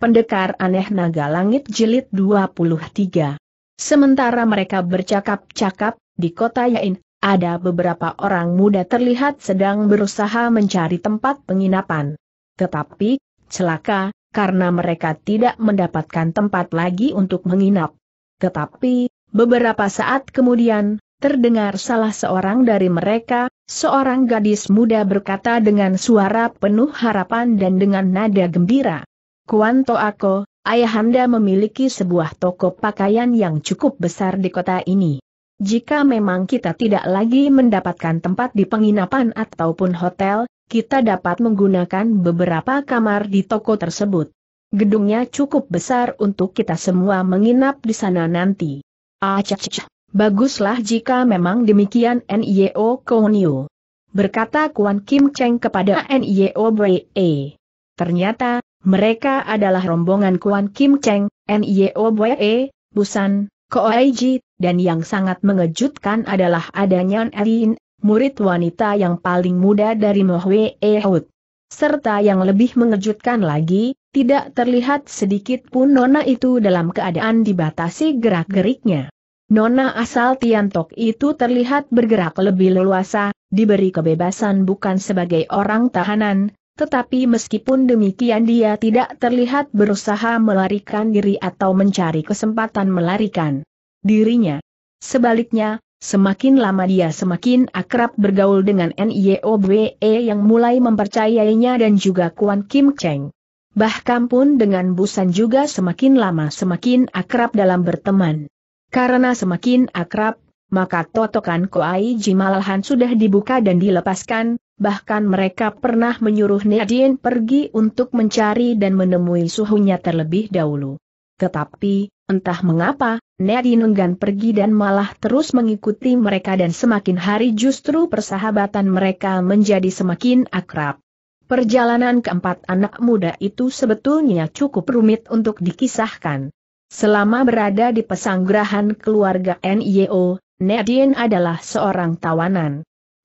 Pendekar Aneh Naga Langit Jilid 23. Sementara mereka bercakap-cakap, di kota Yain, ada beberapa orang muda terlihat sedang berusaha mencari tempat penginapan. Tetapi, celaka, karena mereka tidak mendapatkan tempat lagi untuk menginap. Tetapi, beberapa saat kemudian, terdengar salah seorang dari mereka, seorang gadis muda berkata dengan suara penuh harapan dan dengan nada gembira. Kuanto ayah ayahanda memiliki sebuah toko pakaian yang cukup besar di kota ini. Jika memang kita tidak lagi mendapatkan tempat di penginapan ataupun hotel, kita dapat menggunakan beberapa kamar di toko tersebut. Gedungnya cukup besar untuk kita semua menginap di sana nanti. acah baguslah jika memang demikian NIO Konio. Berkata Kuan Kim Cheng kepada NIO Bree. Ternyata, mereka adalah rombongan Kuan Kim Cheng, N.I.O. Boye, Busan, Koaiji, dan yang sangat mengejutkan adalah adanya Erin, murid wanita yang paling muda dari Mohwe Ehud. Serta yang lebih mengejutkan lagi, tidak terlihat sedikit pun Nona itu dalam keadaan dibatasi gerak-geriknya. Nona asal Tiantok itu terlihat bergerak lebih leluasa, diberi kebebasan bukan sebagai orang tahanan, tetapi meskipun demikian dia tidak terlihat berusaha melarikan diri atau mencari kesempatan melarikan dirinya. Sebaliknya, semakin lama dia semakin akrab bergaul dengan NIOBE yang mulai mempercayainya dan juga Kuan Kim Cheng. Bahkan pun dengan Busan juga semakin lama semakin akrab dalam berteman. Karena semakin akrab, maka totokan Koai Jimalhan sudah dibuka dan dilepaskan, bahkan mereka pernah menyuruh Nadine pergi untuk mencari dan menemui suhunya terlebih dahulu. Tetapi, entah mengapa, Nadine enggan pergi dan malah terus mengikuti mereka dan semakin hari justru persahabatan mereka menjadi semakin akrab. Perjalanan keempat anak muda itu sebetulnya cukup rumit untuk dikisahkan. Selama berada di pesanggrahan keluarga NIO, Nadine adalah seorang tawanan.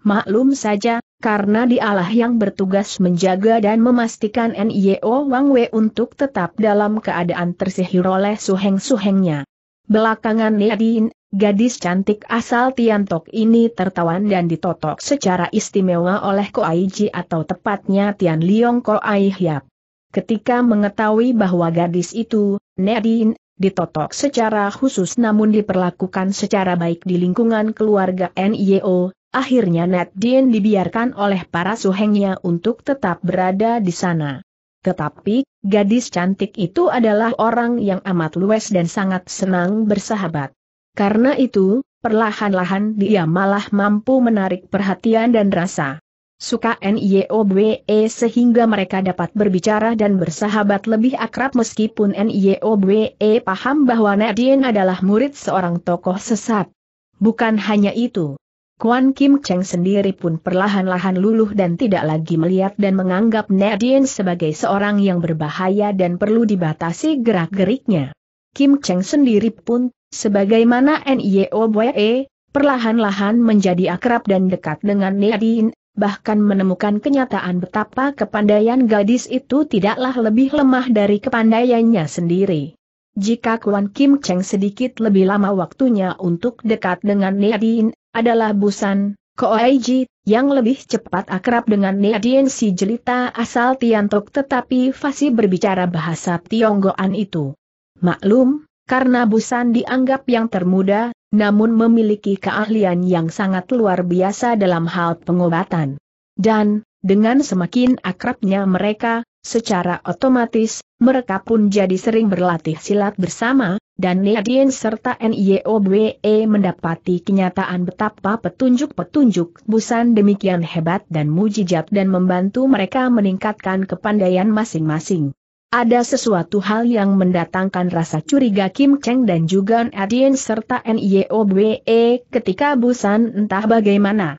Maklum saja, karena dialah yang bertugas menjaga dan memastikan NIO Wang Wei untuk tetap dalam keadaan tersihir oleh suheng-suhengnya. Belakangan Nadine, gadis cantik asal Tiantok ini tertawan dan ditotok secara istimewa oleh Ko Koaiji atau tepatnya Tian Liong Koai Hiap. Ketika mengetahui bahwa gadis itu, Nadine, ditotok secara khusus namun diperlakukan secara baik di lingkungan keluarga NIO, akhirnya Nat Dien dibiarkan oleh para suhengnya untuk tetap berada di sana. Tetapi, gadis cantik itu adalah orang yang amat luwes dan sangat senang bersahabat. Karena itu, perlahan-lahan dia malah mampu menarik perhatian dan rasa suka NIOBE sehingga mereka dapat berbicara dan bersahabat lebih akrab meskipun NIOBE paham bahwa Nadine adalah murid seorang tokoh sesat. Bukan hanya itu, Kuan Kim Cheng sendiri pun perlahan-lahan luluh dan tidak lagi melihat dan menganggap Nadine sebagai seorang yang berbahaya dan perlu dibatasi gerak-geriknya. Kim Cheng sendiri pun, sebagaimana NIO Boye, perlahan-lahan menjadi akrab dan dekat dengan Nadine, bahkan menemukan kenyataan betapa kepandaian gadis itu tidaklah lebih lemah dari kepandaiannya sendiri. Jika Kuan Kim Cheng sedikit lebih lama waktunya untuk dekat dengan Nadine, adalah Busan, Koaiji, yang lebih cepat akrab dengan Nadien si jelita asal Tiantok tetapi fasih berbicara bahasa Tionggoan itu. Maklum, karena Busan dianggap yang termuda, namun memiliki keahlian yang sangat luar biasa dalam hal pengobatan. Dan, dengan semakin akrabnya mereka, secara otomatis, mereka pun jadi sering berlatih silat bersama, dan Nedien serta NIOBE mendapati kenyataan betapa petunjuk-petunjuk busan demikian hebat dan mujijat dan membantu mereka meningkatkan kepandaian masing-masing. Ada sesuatu hal yang mendatangkan rasa curiga Kim Cheng dan juga Nadien serta NIOBE ketika Busan entah bagaimana.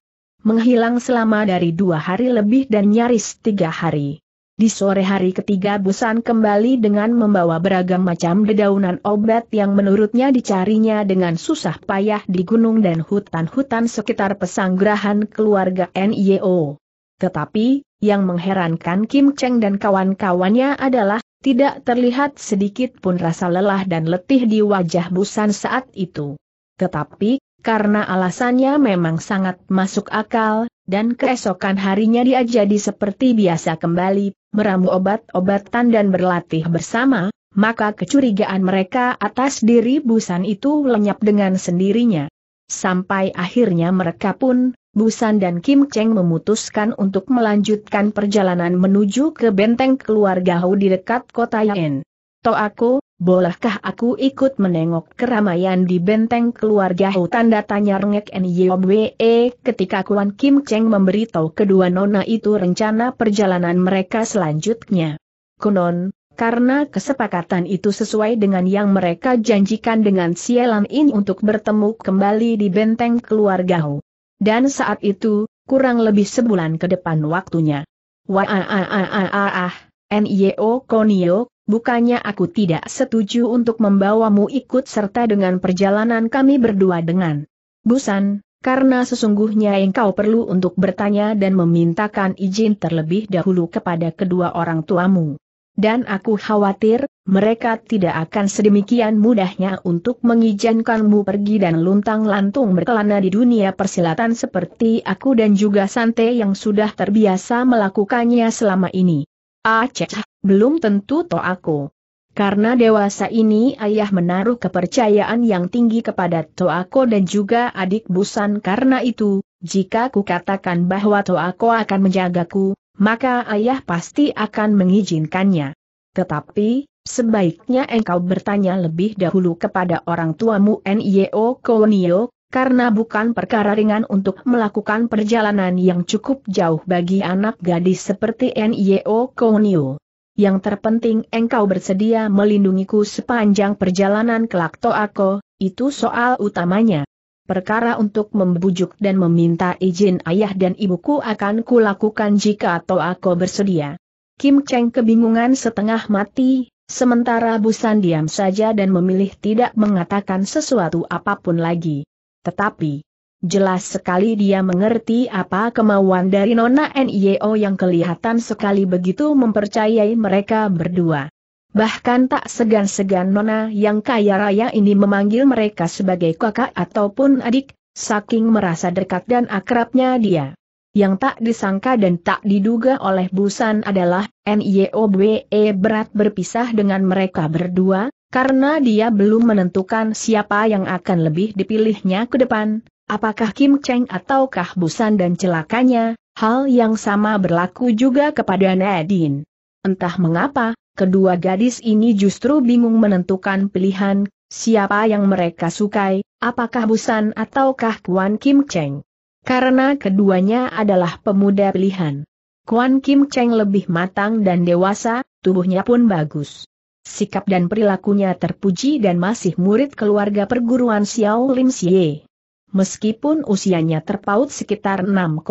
Menghilang selama dari dua hari lebih dan nyaris tiga hari. Di sore hari ketiga Busan kembali dengan membawa beragam macam dedaunan obat yang menurutnya dicarinya dengan susah payah di gunung dan hutan-hutan sekitar pesanggrahan keluarga NIO. Tetapi, yang mengherankan Kim Cheng dan kawan-kawannya adalah, tidak terlihat sedikit pun rasa lelah dan letih di wajah Busan saat itu. Tetapi, karena alasannya memang sangat masuk akal, dan keesokan harinya dia jadi seperti biasa kembali, meramu obat-obatan dan berlatih bersama, maka kecurigaan mereka atas diri Busan itu lenyap dengan sendirinya. Sampai akhirnya mereka pun, Busan dan Kim Cheng memutuskan untuk melanjutkan perjalanan menuju ke benteng keluarga Hou di dekat kota Yen. Toh aku, bolehkah aku ikut menengok keramaian di benteng keluarga Hu Tanda tanya Rengek Nyobwe e, ketika Kuan Kim Cheng memberitahu kedua nona itu rencana perjalanan mereka selanjutnya. Konon, karena kesepakatan itu sesuai dengan yang mereka janjikan dengan Sielan In untuk bertemu kembali di benteng keluarga Hu Dan saat itu, kurang lebih sebulan ke depan waktunya. Wah ah ah ah ah ah ah, N.Y.O. Konio, bukannya aku tidak setuju untuk membawamu ikut serta dengan perjalanan kami berdua dengan Busan, karena sesungguhnya engkau perlu untuk bertanya dan memintakan izin terlebih dahulu kepada kedua orang tuamu. Dan aku khawatir, mereka tidak akan sedemikian mudahnya untuk mengizinkanmu pergi dan luntang-lantung berkelana di dunia persilatan seperti aku dan juga Sante yang sudah terbiasa melakukannya selama ini. Aceh. Ah, belum tentu to aku. Karena dewasa ini ayah menaruh kepercayaan yang tinggi kepada Toako dan juga adik Busan karena itu, jika ku katakan bahwa Toako akan menjagaku, maka ayah pasti akan mengizinkannya. Tetapi, sebaiknya engkau bertanya lebih dahulu kepada orang tuamu Nio Konio, karena bukan perkara ringan untuk melakukan perjalanan yang cukup jauh bagi anak gadis seperti Nio Konio yang terpenting engkau bersedia melindungiku sepanjang perjalanan kelak aku, itu soal utamanya. Perkara untuk membujuk dan meminta izin ayah dan ibuku akan kulakukan jika toako bersedia. Kim Cheng kebingungan setengah mati, sementara Busan diam saja dan memilih tidak mengatakan sesuatu apapun lagi. Tetapi, Jelas sekali dia mengerti apa kemauan dari Nona NIO yang kelihatan sekali begitu mempercayai mereka berdua. Bahkan tak segan-segan Nona yang kaya raya ini memanggil mereka sebagai kakak ataupun adik, saking merasa dekat dan akrabnya dia. Yang tak disangka dan tak diduga oleh Busan adalah, NIOBE berat berpisah dengan mereka berdua, karena dia belum menentukan siapa yang akan lebih dipilihnya ke depan, Apakah Kim Cheng ataukah Busan dan celakanya, hal yang sama berlaku juga kepada Nadine. Entah mengapa, kedua gadis ini justru bingung menentukan pilihan, siapa yang mereka sukai, apakah Busan ataukah Kwan Kim Cheng. Karena keduanya adalah pemuda pilihan. Kwan Kim Cheng lebih matang dan dewasa, tubuhnya pun bagus. Sikap dan perilakunya terpuji dan masih murid keluarga perguruan Xiao Lim Xie. Meskipun usianya terpaut sekitar 6,7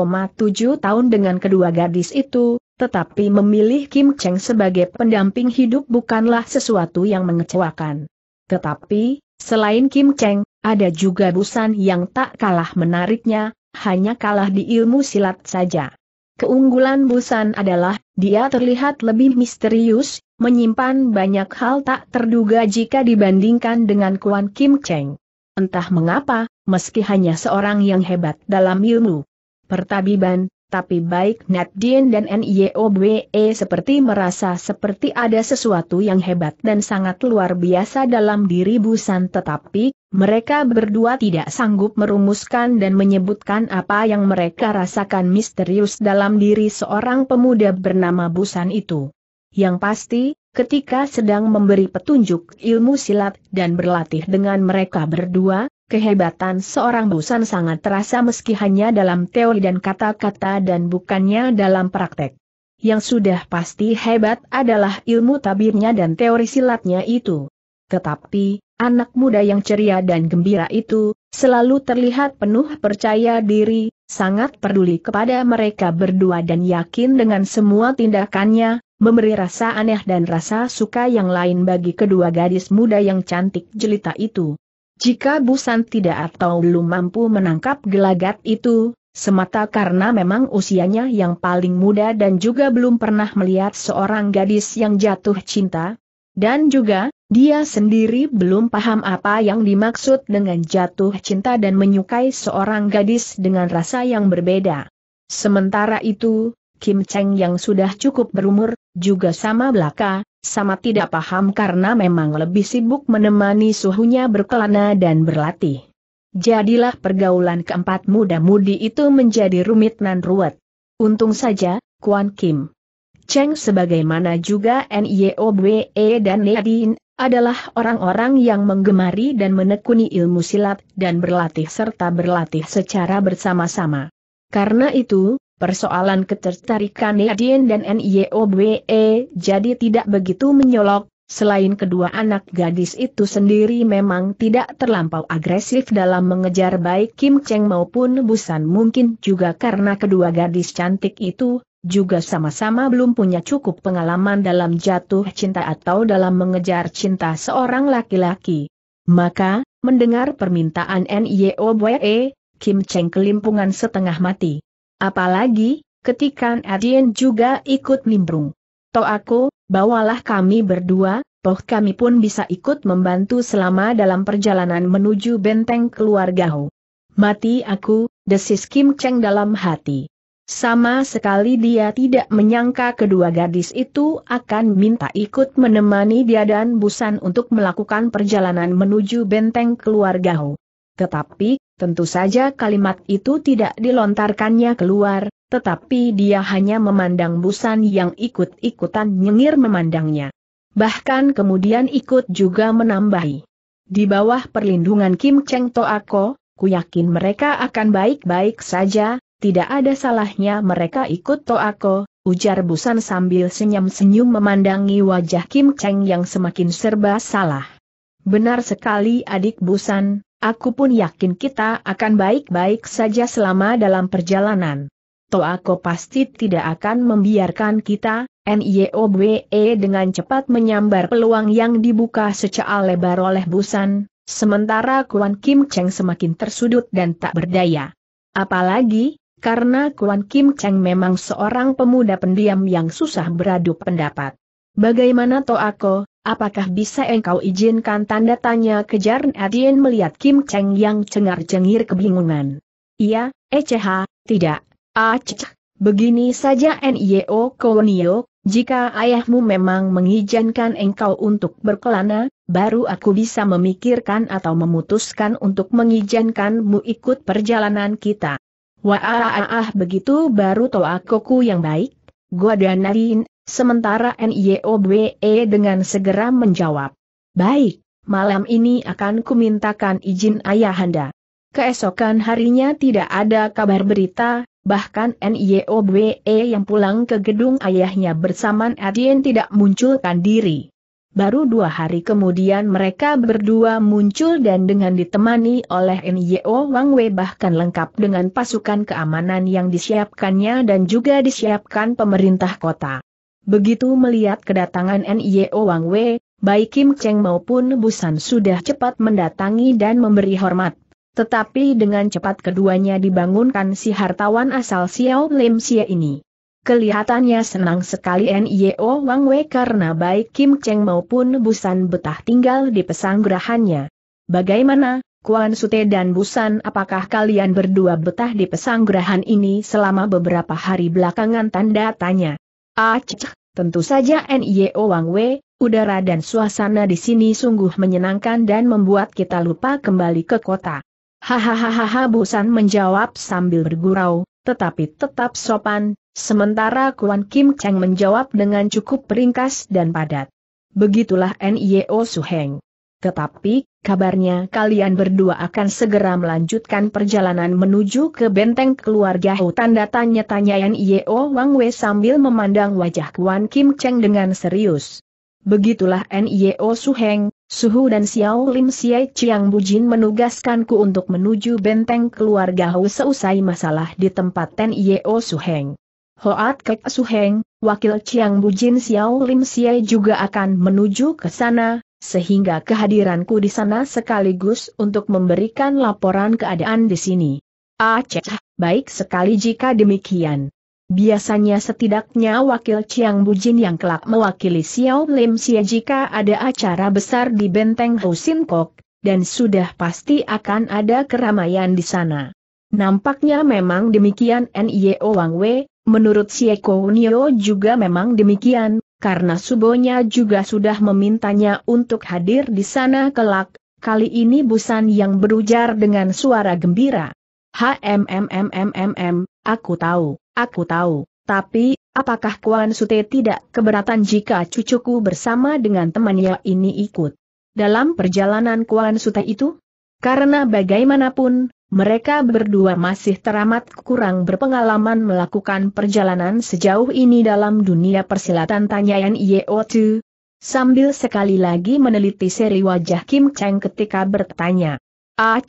tahun dengan kedua gadis itu, tetapi memilih Kim Cheng sebagai pendamping hidup bukanlah sesuatu yang mengecewakan. Tetapi, selain Kim Cheng, ada juga Busan yang tak kalah menariknya, hanya kalah di ilmu silat saja. Keunggulan Busan adalah, dia terlihat lebih misterius, menyimpan banyak hal tak terduga jika dibandingkan dengan Kuan Kim Cheng. Entah mengapa, meski hanya seorang yang hebat dalam ilmu pertabiban, tapi baik Nadine dan NIOBE e seperti merasa seperti ada sesuatu yang hebat dan sangat luar biasa dalam diri Busan tetapi, mereka berdua tidak sanggup merumuskan dan menyebutkan apa yang mereka rasakan misterius dalam diri seorang pemuda bernama Busan itu. Yang pasti, Ketika sedang memberi petunjuk ilmu silat dan berlatih dengan mereka berdua, kehebatan seorang Busan sangat terasa meski hanya dalam teori dan kata-kata dan bukannya dalam praktek. Yang sudah pasti hebat adalah ilmu tabirnya dan teori silatnya itu. Tetapi, anak muda yang ceria dan gembira itu, selalu terlihat penuh percaya diri, sangat peduli kepada mereka berdua dan yakin dengan semua tindakannya, memberi rasa aneh dan rasa suka yang lain bagi kedua gadis muda yang cantik jelita itu. Jika Busan tidak atau belum mampu menangkap gelagat itu, semata karena memang usianya yang paling muda dan juga belum pernah melihat seorang gadis yang jatuh cinta, dan juga, dia sendiri belum paham apa yang dimaksud dengan jatuh cinta dan menyukai seorang gadis dengan rasa yang berbeda. Sementara itu, Kim Cheng yang sudah cukup berumur, juga sama belaka, sama tidak paham karena memang lebih sibuk menemani suhunya berkelana dan berlatih. Jadilah pergaulan keempat muda-mudi itu menjadi rumit nan ruwet. Untung saja, Kuan Kim Cheng sebagaimana juga Nyobwe dan Nadine, adalah orang-orang yang menggemari dan menekuni ilmu silat dan berlatih serta berlatih secara bersama-sama. Karena itu, Persoalan ketertarikan Nadine dan NIOBE jadi tidak begitu menyolok, Selain kedua anak gadis itu sendiri memang tidak terlampau agresif dalam mengejar baik Kim Cheng maupun Busan mungkin juga karena kedua gadis cantik itu, juga sama-sama belum punya cukup pengalaman dalam jatuh cinta atau dalam mengejar cinta seorang laki-laki. Maka, mendengar permintaan NIOBE, Kim Cheng kelimpungan setengah mati. Apalagi, ketika Adien juga ikut nimbrung. Toh aku, bawalah kami berdua, toh kami pun bisa ikut membantu selama dalam perjalanan menuju benteng keluarga Ho. Mati aku, desis Kim Cheng dalam hati. Sama sekali dia tidak menyangka kedua gadis itu akan minta ikut menemani dia dan Busan untuk melakukan perjalanan menuju benteng keluarga Ho. Tetapi, tentu saja kalimat itu tidak dilontarkannya keluar, tetapi dia hanya memandang Busan yang ikut-ikutan nyengir memandangnya. Bahkan kemudian ikut juga menambahi. Di bawah perlindungan Kim Cheng Toako, ku yakin mereka akan baik-baik saja, tidak ada salahnya mereka ikut Toako, ujar Busan sambil senyum-senyum memandangi wajah Kim Cheng yang semakin serba salah. Benar sekali adik Busan, Aku pun yakin kita akan baik-baik saja selama dalam perjalanan. Toako pasti tidak akan membiarkan kita, NIOBE dengan cepat menyambar peluang yang dibuka secara lebar oleh Busan, sementara Kuan Kim Cheng semakin tersudut dan tak berdaya. Apalagi, karena Kuan Kim Cheng memang seorang pemuda pendiam yang susah beradu pendapat. Bagaimana aku? apakah bisa engkau izinkan tanda tanya kejar Nadien melihat Kim Cheng yang cengar-cengir kebingungan. Iya, ECH, eh, tidak, aceh, ah, begini saja NIO Kowonio, jika ayahmu memang mengizinkan engkau untuk berkelana, baru aku bisa memikirkan atau memutuskan untuk mengizinkanmu ikut perjalanan kita. Wah, ah, ah, ah begitu baru toakoku yang baik. Gua Nadien Sementara NIOBE dengan segera menjawab, Baik, malam ini akan kumintakan izin ayahanda. Keesokan harinya tidak ada kabar berita, bahkan NIOBE yang pulang ke gedung ayahnya bersama Adien tidak munculkan diri. Baru dua hari kemudian mereka berdua muncul dan dengan ditemani oleh NYO Wang Wei bahkan lengkap dengan pasukan keamanan yang disiapkannya dan juga disiapkan pemerintah kota. Begitu melihat kedatangan NIO Wang Wei, baik Kim Cheng maupun Busan sudah cepat mendatangi dan memberi hormat. Tetapi dengan cepat keduanya dibangunkan si hartawan asal Xiao Lim Xie ini. Kelihatannya senang sekali NIO Wang Wei karena baik Kim Cheng maupun Busan betah tinggal di pesanggrahannya. Bagaimana, Kuan Sute dan Busan apakah kalian berdua betah di pesanggrahan ini selama beberapa hari belakangan tanda tanya. Aceh, tentu saja NIO Wang Wei, udara dan suasana di sini sungguh menyenangkan dan membuat kita lupa kembali ke kota. Hahaha Busan menjawab sambil bergurau, tetapi tetap sopan, sementara Kuan Kim Cheng menjawab dengan cukup ringkas dan padat. Begitulah NIO Heng. Tetapi, kabarnya kalian berdua akan segera melanjutkan perjalanan menuju ke benteng keluarga hutan Tanda tanya-tanya N.I.O. Wang Wei sambil memandang wajah Kuan Kim Cheng dengan serius. Begitulah N.I.O. Su Heng, Suhu dan Xiao Lim Siai Chiang Bujin menugaskanku untuk menuju benteng keluarga Hu seusai masalah di tempat N.I.O. Su Heng. Hoat Kek Su Heng, wakil Chiang Bujin Xiao Lim Siai juga akan menuju ke sana, sehingga kehadiranku di sana sekaligus untuk memberikan laporan keadaan di sini. Aceh, ah, baik sekali jika demikian. Biasanya setidaknya wakil Chiang Bujin yang kelak mewakili Xiao Lim Xie jika ada acara besar di benteng Housin Kok, dan sudah pasti akan ada keramaian di sana. Nampaknya memang demikian N.I.O. E Wang Wei, menurut Xie Kounio juga memang demikian, karena subonya juga sudah memintanya untuk hadir di sana kelak, kali ini Busan yang berujar dengan suara gembira. HMMMMMM, aku tahu, aku tahu, tapi, apakah Kuan Sute tidak keberatan jika cucuku bersama dengan temannya ini ikut? Dalam perjalanan Kuan Sute itu? Karena bagaimanapun, mereka berdua masih teramat kurang berpengalaman melakukan perjalanan sejauh ini dalam dunia persilatan tanya Yeo 2 Sambil sekali lagi meneliti seri wajah Kim Cheng ketika bertanya. Ah,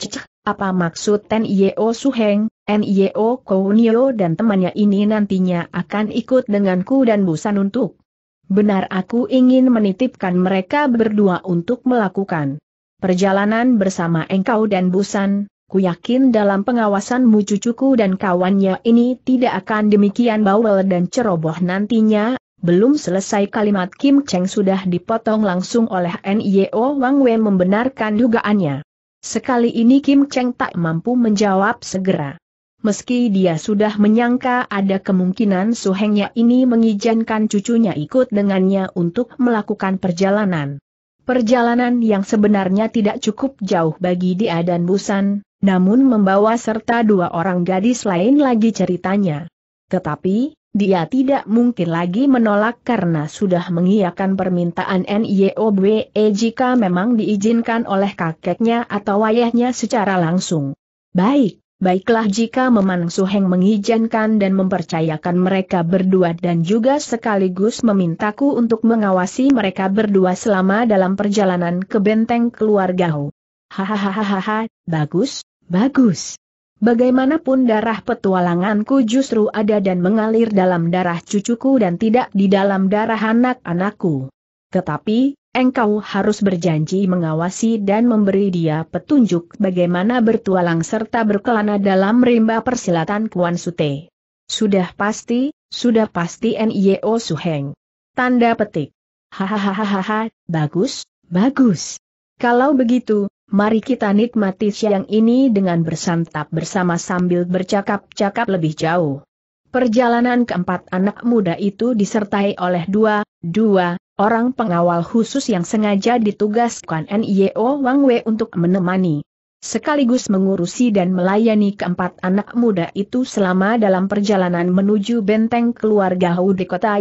apa maksud Ten NIO Suheng, NIO Kounio dan temannya ini nantinya akan ikut denganku dan busan untuk? Benar aku ingin menitipkan mereka berdua untuk melakukan perjalanan bersama engkau dan busan, Ku yakin dalam pengawasanmu cucuku dan kawannya ini tidak akan demikian bawel dan ceroboh nantinya, belum selesai kalimat Kim Cheng sudah dipotong langsung oleh NIO Wang Wei membenarkan dugaannya. Sekali ini Kim Cheng tak mampu menjawab segera. Meski dia sudah menyangka ada kemungkinan suhengnya ini mengizinkan cucunya ikut dengannya untuk melakukan perjalanan. Perjalanan yang sebenarnya tidak cukup jauh bagi dia dan Busan, namun membawa serta dua orang gadis lain lagi ceritanya. Tetapi, dia tidak mungkin lagi menolak karena sudah mengiyakan permintaan NIOBE jika memang diizinkan oleh kakeknya atau ayahnya secara langsung. Baik, Baiklah jika Memang Suheng mengizinkan dan mempercayakan mereka berdua dan juga sekaligus memintaku untuk mengawasi mereka berdua selama dalam perjalanan ke benteng keluarga Ho. Hahaha, bagus, bagus. Bagaimanapun darah petualanganku justru ada dan mengalir dalam darah cucuku dan tidak di dalam darah anak-anakku. Tetapi, engkau harus berjanji mengawasi dan memberi dia petunjuk bagaimana bertualang serta berkelana dalam rimba persilatan Kuan Sute. Sudah pasti, sudah pasti NIO Suheng. Tanda petik. Hahaha, bagus, bagus. Kalau begitu, Mari kita nikmati siang ini dengan bersantap bersama sambil bercakap-cakap lebih jauh. Perjalanan keempat anak muda itu disertai oleh dua, dua, orang pengawal khusus yang sengaja ditugaskan NIO Wang Wei untuk menemani sekaligus mengurusi dan melayani keempat anak muda itu selama dalam perjalanan menuju benteng keluarga Hu di kota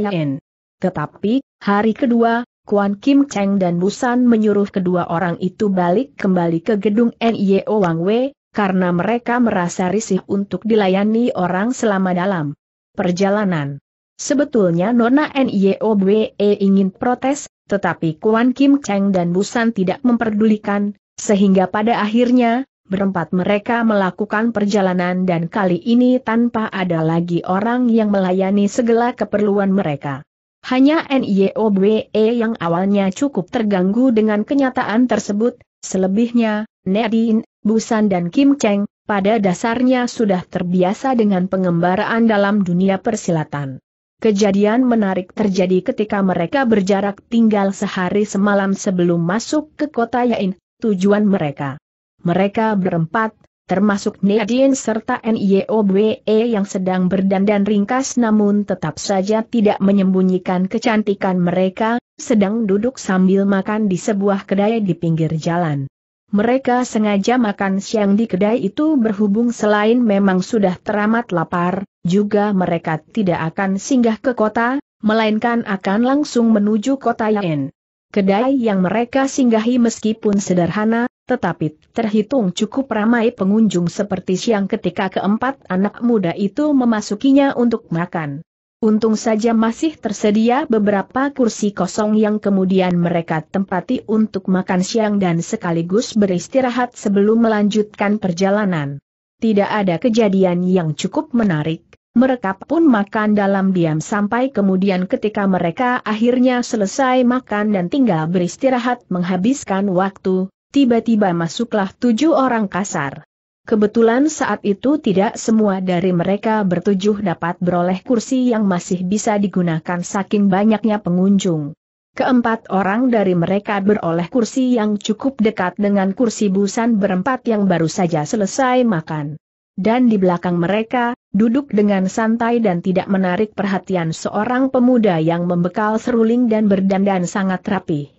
Tetapi, hari kedua, Kuan Kim Cheng dan Busan menyuruh kedua orang itu balik kembali ke gedung NIO Wang Wei, karena mereka merasa risih untuk dilayani orang selama dalam perjalanan. Sebetulnya Nona NIO Wei ingin protes, tetapi Kuan Kim Cheng dan Busan tidak memperdulikan, sehingga pada akhirnya, berempat mereka melakukan perjalanan dan kali ini tanpa ada lagi orang yang melayani segala keperluan mereka. Hanya NIOBE yang awalnya cukup terganggu dengan kenyataan tersebut, selebihnya, Nadine, Busan dan Kim Cheng, pada dasarnya sudah terbiasa dengan pengembaraan dalam dunia persilatan. Kejadian menarik terjadi ketika mereka berjarak tinggal sehari semalam sebelum masuk ke kota Yain, tujuan mereka. Mereka berempat, termasuk Nadine serta NIOBE yang sedang berdandan ringkas namun tetap saja tidak menyembunyikan kecantikan mereka, sedang duduk sambil makan di sebuah kedai di pinggir jalan. Mereka sengaja makan siang di kedai itu berhubung selain memang sudah teramat lapar, juga mereka tidak akan singgah ke kota, melainkan akan langsung menuju kota Yen. Kedai yang mereka singgahi meskipun sederhana, tetapi terhitung cukup ramai pengunjung seperti siang ketika keempat anak muda itu memasukinya untuk makan. Untung saja masih tersedia beberapa kursi kosong yang kemudian mereka tempati untuk makan siang dan sekaligus beristirahat sebelum melanjutkan perjalanan. Tidak ada kejadian yang cukup menarik, mereka pun makan dalam diam sampai kemudian ketika mereka akhirnya selesai makan dan tinggal beristirahat menghabiskan waktu, tiba-tiba masuklah tujuh orang kasar. Kebetulan saat itu tidak semua dari mereka bertujuh dapat beroleh kursi yang masih bisa digunakan saking banyaknya pengunjung. Keempat orang dari mereka beroleh kursi yang cukup dekat dengan kursi busan berempat yang baru saja selesai makan. Dan di belakang mereka, duduk dengan santai dan tidak menarik perhatian seorang pemuda yang membekal seruling dan berdandan sangat rapi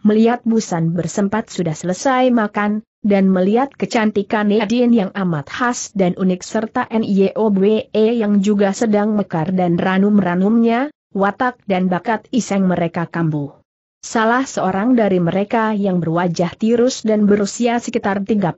melihat Busan bersempat sudah selesai makan, dan melihat kecantikan Nadine yang amat khas dan unik serta NIOBE yang juga sedang mekar dan ranum-ranumnya, watak dan bakat iseng mereka kambuh. Salah seorang dari mereka yang berwajah tirus dan berusia sekitar 35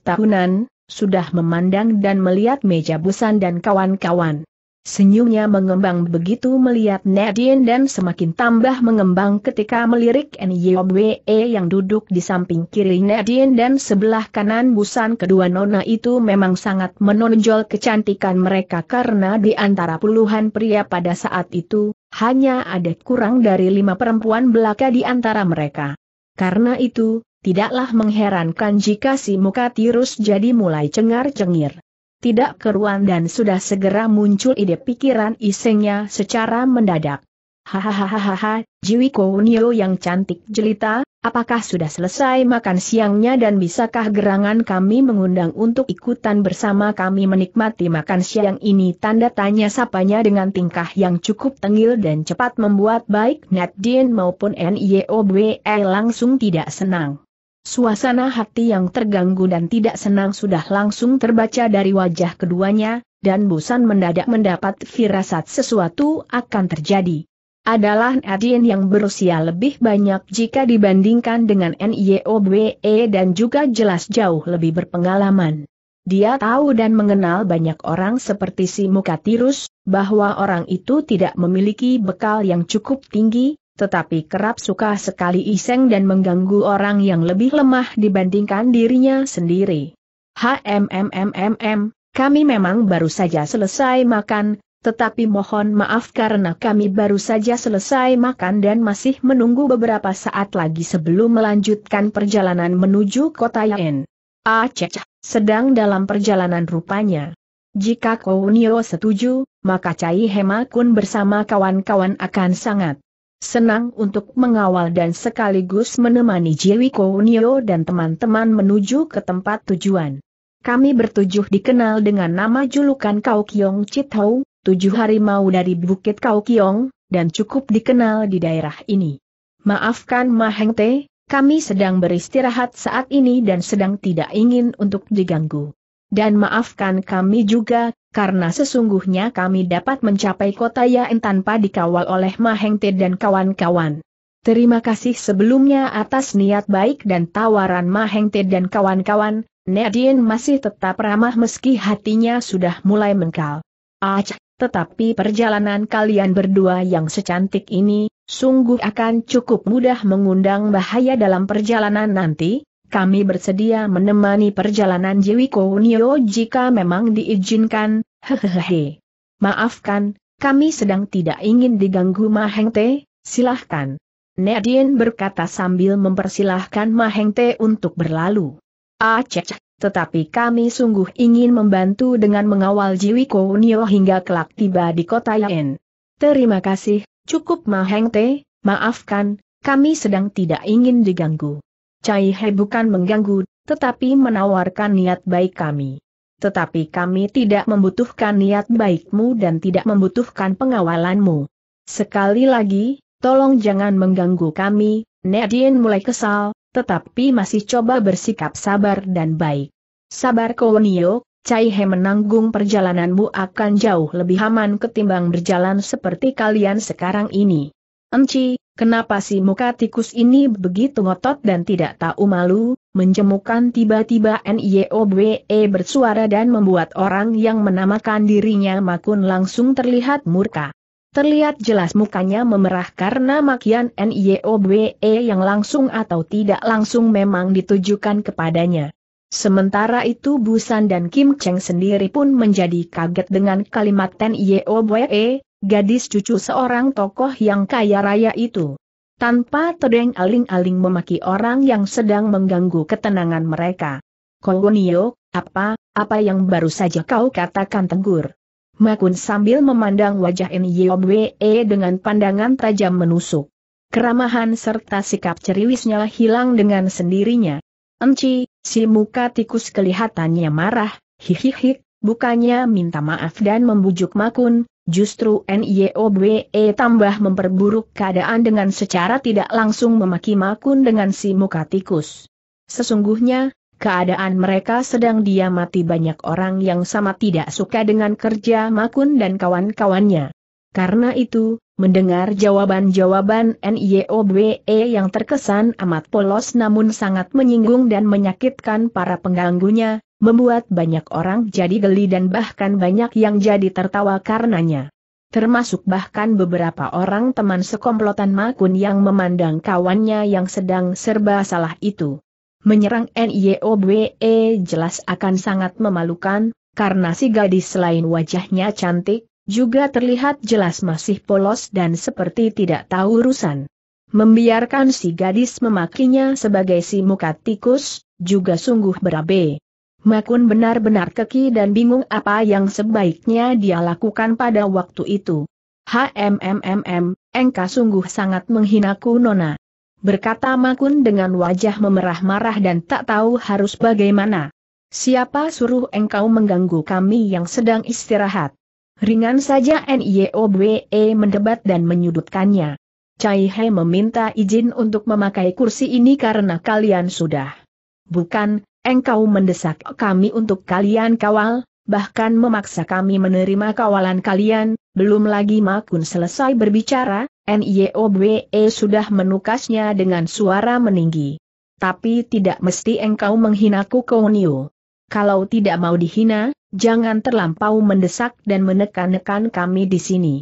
tahunan, sudah memandang dan melihat meja Busan dan kawan-kawan. Senyumnya mengembang begitu melihat Nadine dan semakin tambah mengembang ketika melirik Nyobwe yang duduk di samping kiri Nadine dan sebelah kanan busan kedua nona itu memang sangat menonjol kecantikan mereka karena di antara puluhan pria pada saat itu, hanya ada kurang dari lima perempuan belaka di antara mereka. Karena itu, tidaklah mengherankan jika si muka tirus jadi mulai cengar-cengir tidak keruan dan sudah segera muncul ide pikiran isengnya secara mendadak. Hahaha, Jiwi Kounio yang cantik jelita, apakah sudah selesai makan siangnya dan bisakah gerangan kami mengundang untuk ikutan bersama kami menikmati makan siang ini? Tanda tanya sapanya dengan tingkah yang cukup tengil dan cepat membuat baik Nadine maupun NIOBE langsung tidak senang. Suasana hati yang terganggu dan tidak senang sudah langsung terbaca dari wajah keduanya, dan Busan mendadak mendapat firasat sesuatu akan terjadi. Adalah Nadien yang berusia lebih banyak jika dibandingkan dengan NIOBE dan juga jelas jauh lebih berpengalaman. Dia tahu dan mengenal banyak orang seperti si Mukatirus, bahwa orang itu tidak memiliki bekal yang cukup tinggi, tetapi kerap suka sekali iseng dan mengganggu orang yang lebih lemah dibandingkan dirinya sendiri. HMMMMM, kami memang baru saja selesai makan, tetapi mohon maaf karena kami baru saja selesai makan dan masih menunggu beberapa saat lagi sebelum melanjutkan perjalanan menuju kota Yen. Aceh, sedang dalam perjalanan rupanya. Jika Kounio setuju, maka Cai Hema Kun bersama kawan-kawan akan sangat senang untuk mengawal dan sekaligus menemani Jiwiko Nio dan teman-teman menuju ke tempat tujuan. Kami bertujuh dikenal dengan nama julukan Kau Kiong Hau, tujuh harimau dari Bukit Kau Kiong, dan cukup dikenal di daerah ini. Maafkan Mahengte, kami sedang beristirahat saat ini dan sedang tidak ingin untuk diganggu. Dan maafkan kami juga, karena sesungguhnya kami dapat mencapai kota Yain tanpa dikawal oleh Mahengte dan kawan-kawan. Terima kasih sebelumnya atas niat baik dan tawaran Mahengte dan kawan-kawan, Nadine masih tetap ramah meski hatinya sudah mulai mengkal. Acah, tetapi perjalanan kalian berdua yang secantik ini, sungguh akan cukup mudah mengundang bahaya dalam perjalanan nanti, kami bersedia menemani perjalanan Jiwiko Unio jika memang diizinkan, hehehe. Maafkan, kami sedang tidak ingin diganggu Mahengte, silahkan. Nedien berkata sambil mempersilahkan Mahengte untuk berlalu. Aceh, ah, tetapi kami sungguh ingin membantu dengan mengawal Jiwiko Unio hingga kelak tiba di kota Yen. Terima kasih, cukup Mahengte, maafkan, kami sedang tidak ingin diganggu. Cai He bukan mengganggu, tetapi menawarkan niat baik kami. Tetapi kami tidak membutuhkan niat baikmu dan tidak membutuhkan pengawalanmu. Sekali lagi, tolong jangan mengganggu kami, Nadine mulai kesal, tetapi masih coba bersikap sabar dan baik. Sabar Kowonio, Cai He menanggung perjalananmu akan jauh lebih aman ketimbang berjalan seperti kalian sekarang ini. Enci, Kenapa si muka tikus ini begitu ngotot dan tidak tahu malu, menjemukan tiba-tiba NIOBE bersuara dan membuat orang yang menamakan dirinya Makun langsung terlihat murka. Terlihat jelas mukanya memerah karena makian NIOBE yang langsung atau tidak langsung memang ditujukan kepadanya. Sementara itu Busan dan Kim Cheng sendiri pun menjadi kaget dengan kalimat NIOBE, gadis cucu seorang tokoh yang kaya raya itu. Tanpa tedeng aling-aling memaki orang yang sedang mengganggu ketenangan mereka. Kowonio, apa, apa yang baru saja kau katakan tenggur? Makun sambil memandang wajah Nyobwe dengan pandangan tajam menusuk. Keramahan serta sikap ceriwisnya hilang dengan sendirinya. Enci, si muka tikus kelihatannya marah, hihihi, bukannya minta maaf dan membujuk Makun, justru NIOBE tambah memperburuk keadaan dengan secara tidak langsung memaki Makun dengan si muka tikus. Sesungguhnya, keadaan mereka sedang diamati banyak orang yang sama tidak suka dengan kerja Makun dan kawan-kawannya. Karena itu, mendengar jawaban-jawaban NIOBE yang terkesan amat polos namun sangat menyinggung dan menyakitkan para pengganggunya, membuat banyak orang jadi geli dan bahkan banyak yang jadi tertawa karenanya. Termasuk bahkan beberapa orang teman sekomplotan Makun yang memandang kawannya yang sedang serba salah itu. Menyerang NIOBE jelas akan sangat memalukan, karena si gadis selain wajahnya cantik, juga terlihat jelas masih polos dan seperti tidak tahu urusan. Membiarkan si gadis memakinya sebagai si muka tikus, juga sungguh berabe. Makun benar-benar keki dan bingung apa yang sebaiknya dia lakukan pada waktu itu. HMMMM, engkau sungguh sangat menghinaku Nona. Berkata Makun dengan wajah memerah-marah dan tak tahu harus bagaimana. Siapa suruh engkau mengganggu kami yang sedang istirahat? Ringan saja NIOBE mendebat dan menyudutkannya. Cai He meminta izin untuk memakai kursi ini karena kalian sudah. Bukan, engkau mendesak kami untuk kalian kawal, bahkan memaksa kami menerima kawalan kalian, belum lagi Makun selesai berbicara, NYOBE sudah menukasnya dengan suara meninggi. Tapi tidak mesti engkau menghinaku Konio. Kalau tidak mau dihina, jangan terlampau mendesak dan menekan-nekan kami di sini.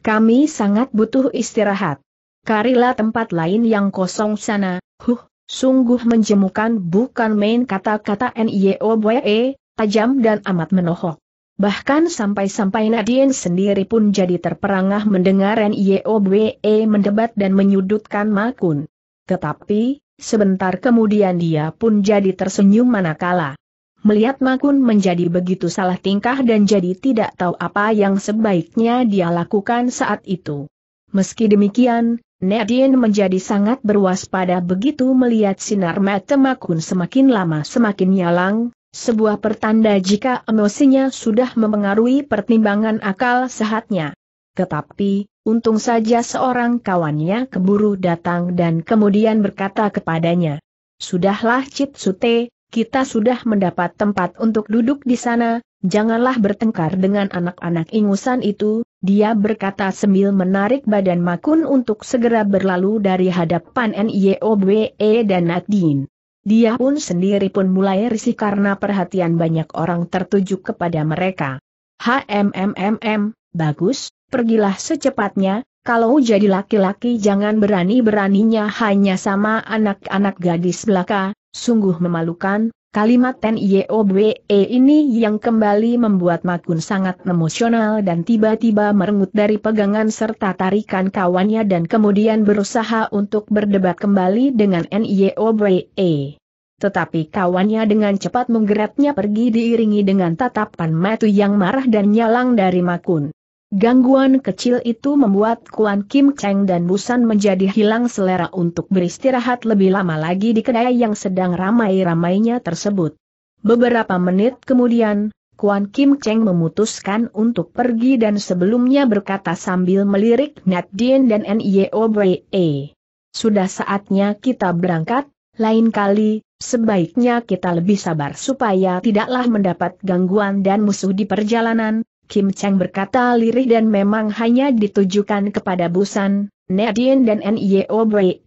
Kami sangat butuh istirahat. Karilah tempat lain yang kosong sana, huh, Sungguh menjemukan bukan main kata-kata NIO Boye, tajam dan amat menohok. Bahkan sampai-sampai Nadine sendiri pun jadi terperangah mendengar Nio Bae mendebat dan menyudutkan Makun. Tetapi, sebentar kemudian dia pun jadi tersenyum manakala. Melihat Makun menjadi begitu salah tingkah dan jadi tidak tahu apa yang sebaiknya dia lakukan saat itu. Meski demikian, Nadine menjadi sangat berwaspada begitu melihat sinar mata Makun semakin lama semakin nyalang, sebuah pertanda jika emosinya sudah memengaruhi pertimbangan akal sehatnya. Tetapi, untung saja seorang kawannya keburu datang dan kemudian berkata kepadanya, Sudahlah Cit Sute, kita sudah mendapat tempat untuk duduk di sana, janganlah bertengkar dengan anak-anak ingusan itu, dia berkata sambil menarik badan Makun untuk segera berlalu dari hadapan NIOBE dan Nadine. Dia pun sendiri pun mulai risih karena perhatian banyak orang tertuju kepada mereka. HMMMM, bagus, pergilah secepatnya, kalau jadi laki-laki jangan berani-beraninya hanya sama anak-anak gadis belaka, sungguh memalukan, Kalimat Ten Yeobwe ini yang kembali membuat Makun sangat emosional dan tiba-tiba merengut dari pegangan serta tarikan kawannya dan kemudian berusaha untuk berdebat kembali dengan Yeobwe. Tetapi kawannya dengan cepat menggeretnya pergi diiringi dengan tatapan matu yang marah dan nyalang dari Makun. Gangguan kecil itu membuat Kuan Kim Cheng dan Busan menjadi hilang selera untuk beristirahat lebih lama lagi di kedai yang sedang ramai-ramainya tersebut. Beberapa menit kemudian, Kuan Kim Cheng memutuskan untuk pergi dan sebelumnya berkata sambil melirik Nat Dien dan N.I.O. E B.E. Sudah saatnya kita berangkat, lain kali, sebaiknya kita lebih sabar supaya tidaklah mendapat gangguan dan musuh di perjalanan, Kim Cheng berkata lirih dan memang hanya ditujukan kepada Busan, Nedien dan Nio Bwe.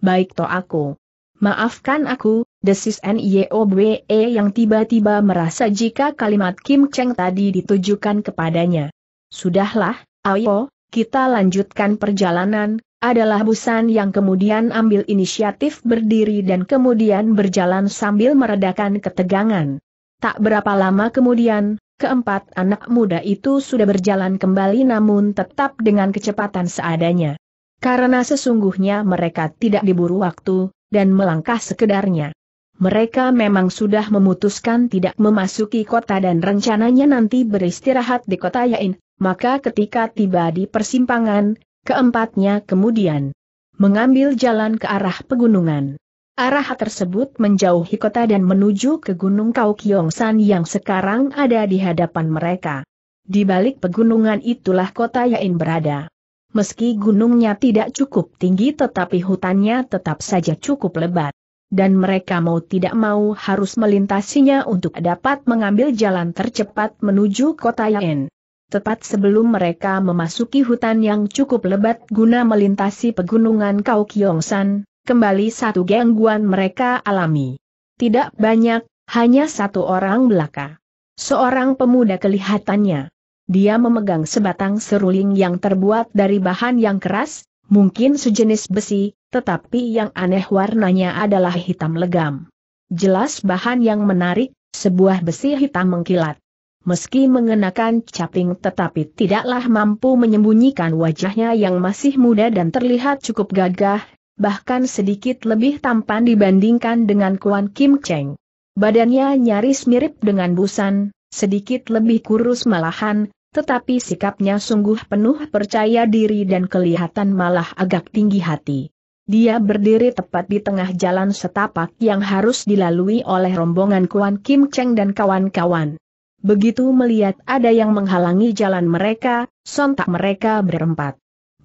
Baik to aku. Maafkan aku, desis Nio Bwe yang tiba-tiba merasa jika kalimat Kim Cheng tadi ditujukan kepadanya. Sudahlah, ayo, kita lanjutkan perjalanan, adalah Busan yang kemudian ambil inisiatif berdiri dan kemudian berjalan sambil meredakan ketegangan. Tak berapa lama kemudian, Keempat anak muda itu sudah berjalan kembali namun tetap dengan kecepatan seadanya. Karena sesungguhnya mereka tidak diburu waktu, dan melangkah sekedarnya. Mereka memang sudah memutuskan tidak memasuki kota dan rencananya nanti beristirahat di kota Yain, maka ketika tiba di persimpangan, keempatnya kemudian mengambil jalan ke arah pegunungan. Arah tersebut menjauhi kota dan menuju ke Gunung Kaukiong-san yang sekarang ada di hadapan mereka. Di balik pegunungan itulah kota Yain berada. Meski gunungnya tidak cukup tinggi tetapi hutannya tetap saja cukup lebat. Dan mereka mau tidak mau harus melintasinya untuk dapat mengambil jalan tercepat menuju kota Yain. Tepat sebelum mereka memasuki hutan yang cukup lebat guna melintasi pegunungan Kaukiong-san kembali satu gangguan mereka alami. Tidak banyak, hanya satu orang belaka. Seorang pemuda kelihatannya. Dia memegang sebatang seruling yang terbuat dari bahan yang keras, mungkin sejenis besi, tetapi yang aneh warnanya adalah hitam legam. Jelas bahan yang menarik, sebuah besi hitam mengkilat. Meski mengenakan caping tetapi tidaklah mampu menyembunyikan wajahnya yang masih muda dan terlihat cukup gagah, bahkan sedikit lebih tampan dibandingkan dengan Kuan Kim Cheng. Badannya nyaris mirip dengan Busan, sedikit lebih kurus malahan, tetapi sikapnya sungguh penuh percaya diri dan kelihatan malah agak tinggi hati. Dia berdiri tepat di tengah jalan setapak yang harus dilalui oleh rombongan Kuan Kim Cheng dan kawan-kawan. Begitu melihat ada yang menghalangi jalan mereka, sontak mereka berempat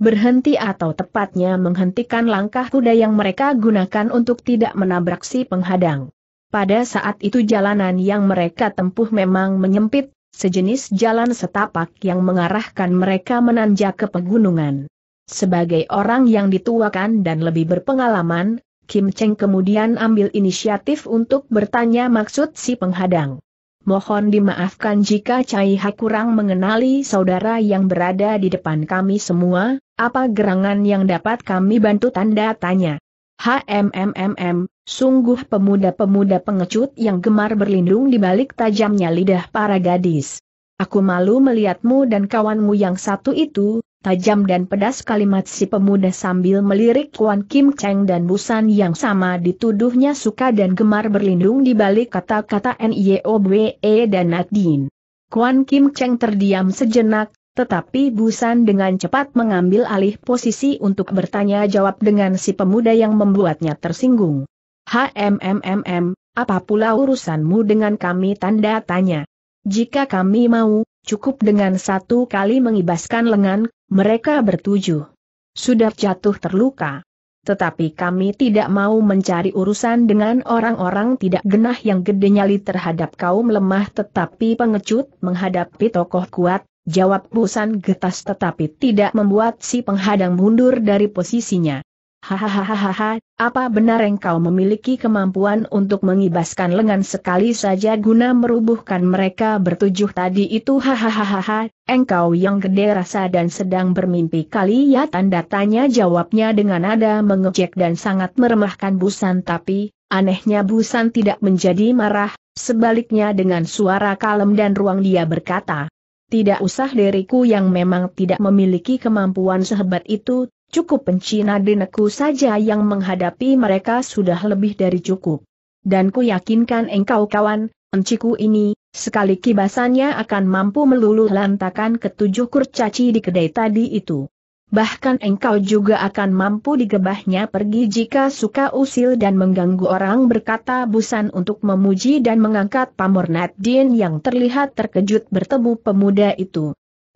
berhenti atau tepatnya menghentikan langkah kuda yang mereka gunakan untuk tidak menabrak si penghadang. Pada saat itu jalanan yang mereka tempuh memang menyempit, sejenis jalan setapak yang mengarahkan mereka menanjak ke pegunungan. Sebagai orang yang dituakan dan lebih berpengalaman, Kim Cheng kemudian ambil inisiatif untuk bertanya maksud si penghadang. Mohon dimaafkan jika Ha kurang mengenali saudara yang berada di depan kami semua, apa gerangan yang dapat kami bantu tanda tanya. HMMMM, sungguh pemuda-pemuda pengecut yang gemar berlindung di balik tajamnya lidah para gadis. Aku malu melihatmu dan kawanmu yang satu itu, tajam dan pedas kalimat si pemuda sambil melirik Kuan Kim Cheng dan Busan yang sama dituduhnya suka dan gemar berlindung di balik kata-kata NIOBE dan Nadine. Kuan Kim Cheng terdiam sejenak, tetapi Busan dengan cepat mengambil alih posisi untuk bertanya jawab dengan si pemuda yang membuatnya tersinggung. HMMMM, apa pula urusanmu dengan kami tanda tanya? Jika kami mau, cukup dengan satu kali mengibaskan lengan, mereka bertujuh. Sudah jatuh terluka. Tetapi kami tidak mau mencari urusan dengan orang-orang tidak genah yang gede nyali terhadap kaum lemah tetapi pengecut menghadapi tokoh kuat, jawab Busan getas tetapi tidak membuat si penghadang mundur dari posisinya. Hahaha, apa benar engkau memiliki kemampuan untuk mengibaskan lengan sekali saja guna merubuhkan mereka bertujuh tadi itu hahaha, engkau yang gede rasa dan sedang bermimpi kali ya tanda tanya jawabnya dengan nada mengejek dan sangat meremahkan Busan tapi, anehnya Busan tidak menjadi marah, sebaliknya dengan suara kalem dan ruang dia berkata. Tidak usah diriku yang memang tidak memiliki kemampuan sehebat itu, Cukup pencina deneku saja yang menghadapi mereka sudah lebih dari cukup. Dan ku yakinkan engkau kawan, enciku ini, sekali kibasannya akan mampu meluluh lantakan ketujuh kurcaci di kedai tadi itu. Bahkan engkau juga akan mampu digebahnya pergi jika suka usil dan mengganggu orang berkata busan untuk memuji dan mengangkat pamor Nadine yang terlihat terkejut bertemu pemuda itu.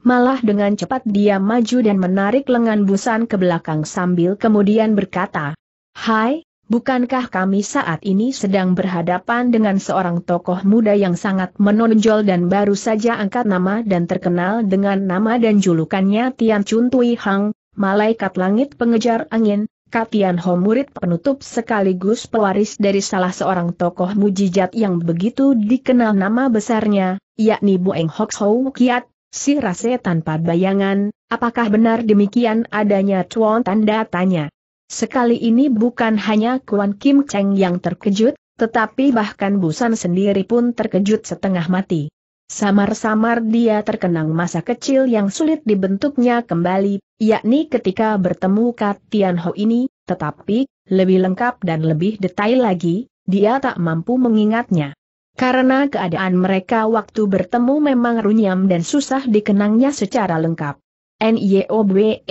Malah dengan cepat dia maju dan menarik lengan Busan ke belakang sambil kemudian berkata, Hai, bukankah kami saat ini sedang berhadapan dengan seorang tokoh muda yang sangat menonjol dan baru saja angkat nama dan terkenal dengan nama dan julukannya Tian Chun Tui Hang, Malaikat Langit Pengejar Angin, Katian Ho murid penutup sekaligus pewaris dari salah seorang tokoh mujizat yang begitu dikenal nama besarnya, yakni Bueng Hok Hou Kiat, si rase tanpa bayangan, apakah benar demikian adanya cuan tanda tanya. Sekali ini bukan hanya Kuan Kim Cheng yang terkejut, tetapi bahkan Busan sendiri pun terkejut setengah mati. Samar-samar dia terkenang masa kecil yang sulit dibentuknya kembali, yakni ketika bertemu Kat Tian Ho ini, tetapi, lebih lengkap dan lebih detail lagi, dia tak mampu mengingatnya karena keadaan mereka waktu bertemu memang runyam dan susah dikenangnya secara lengkap. NIOBE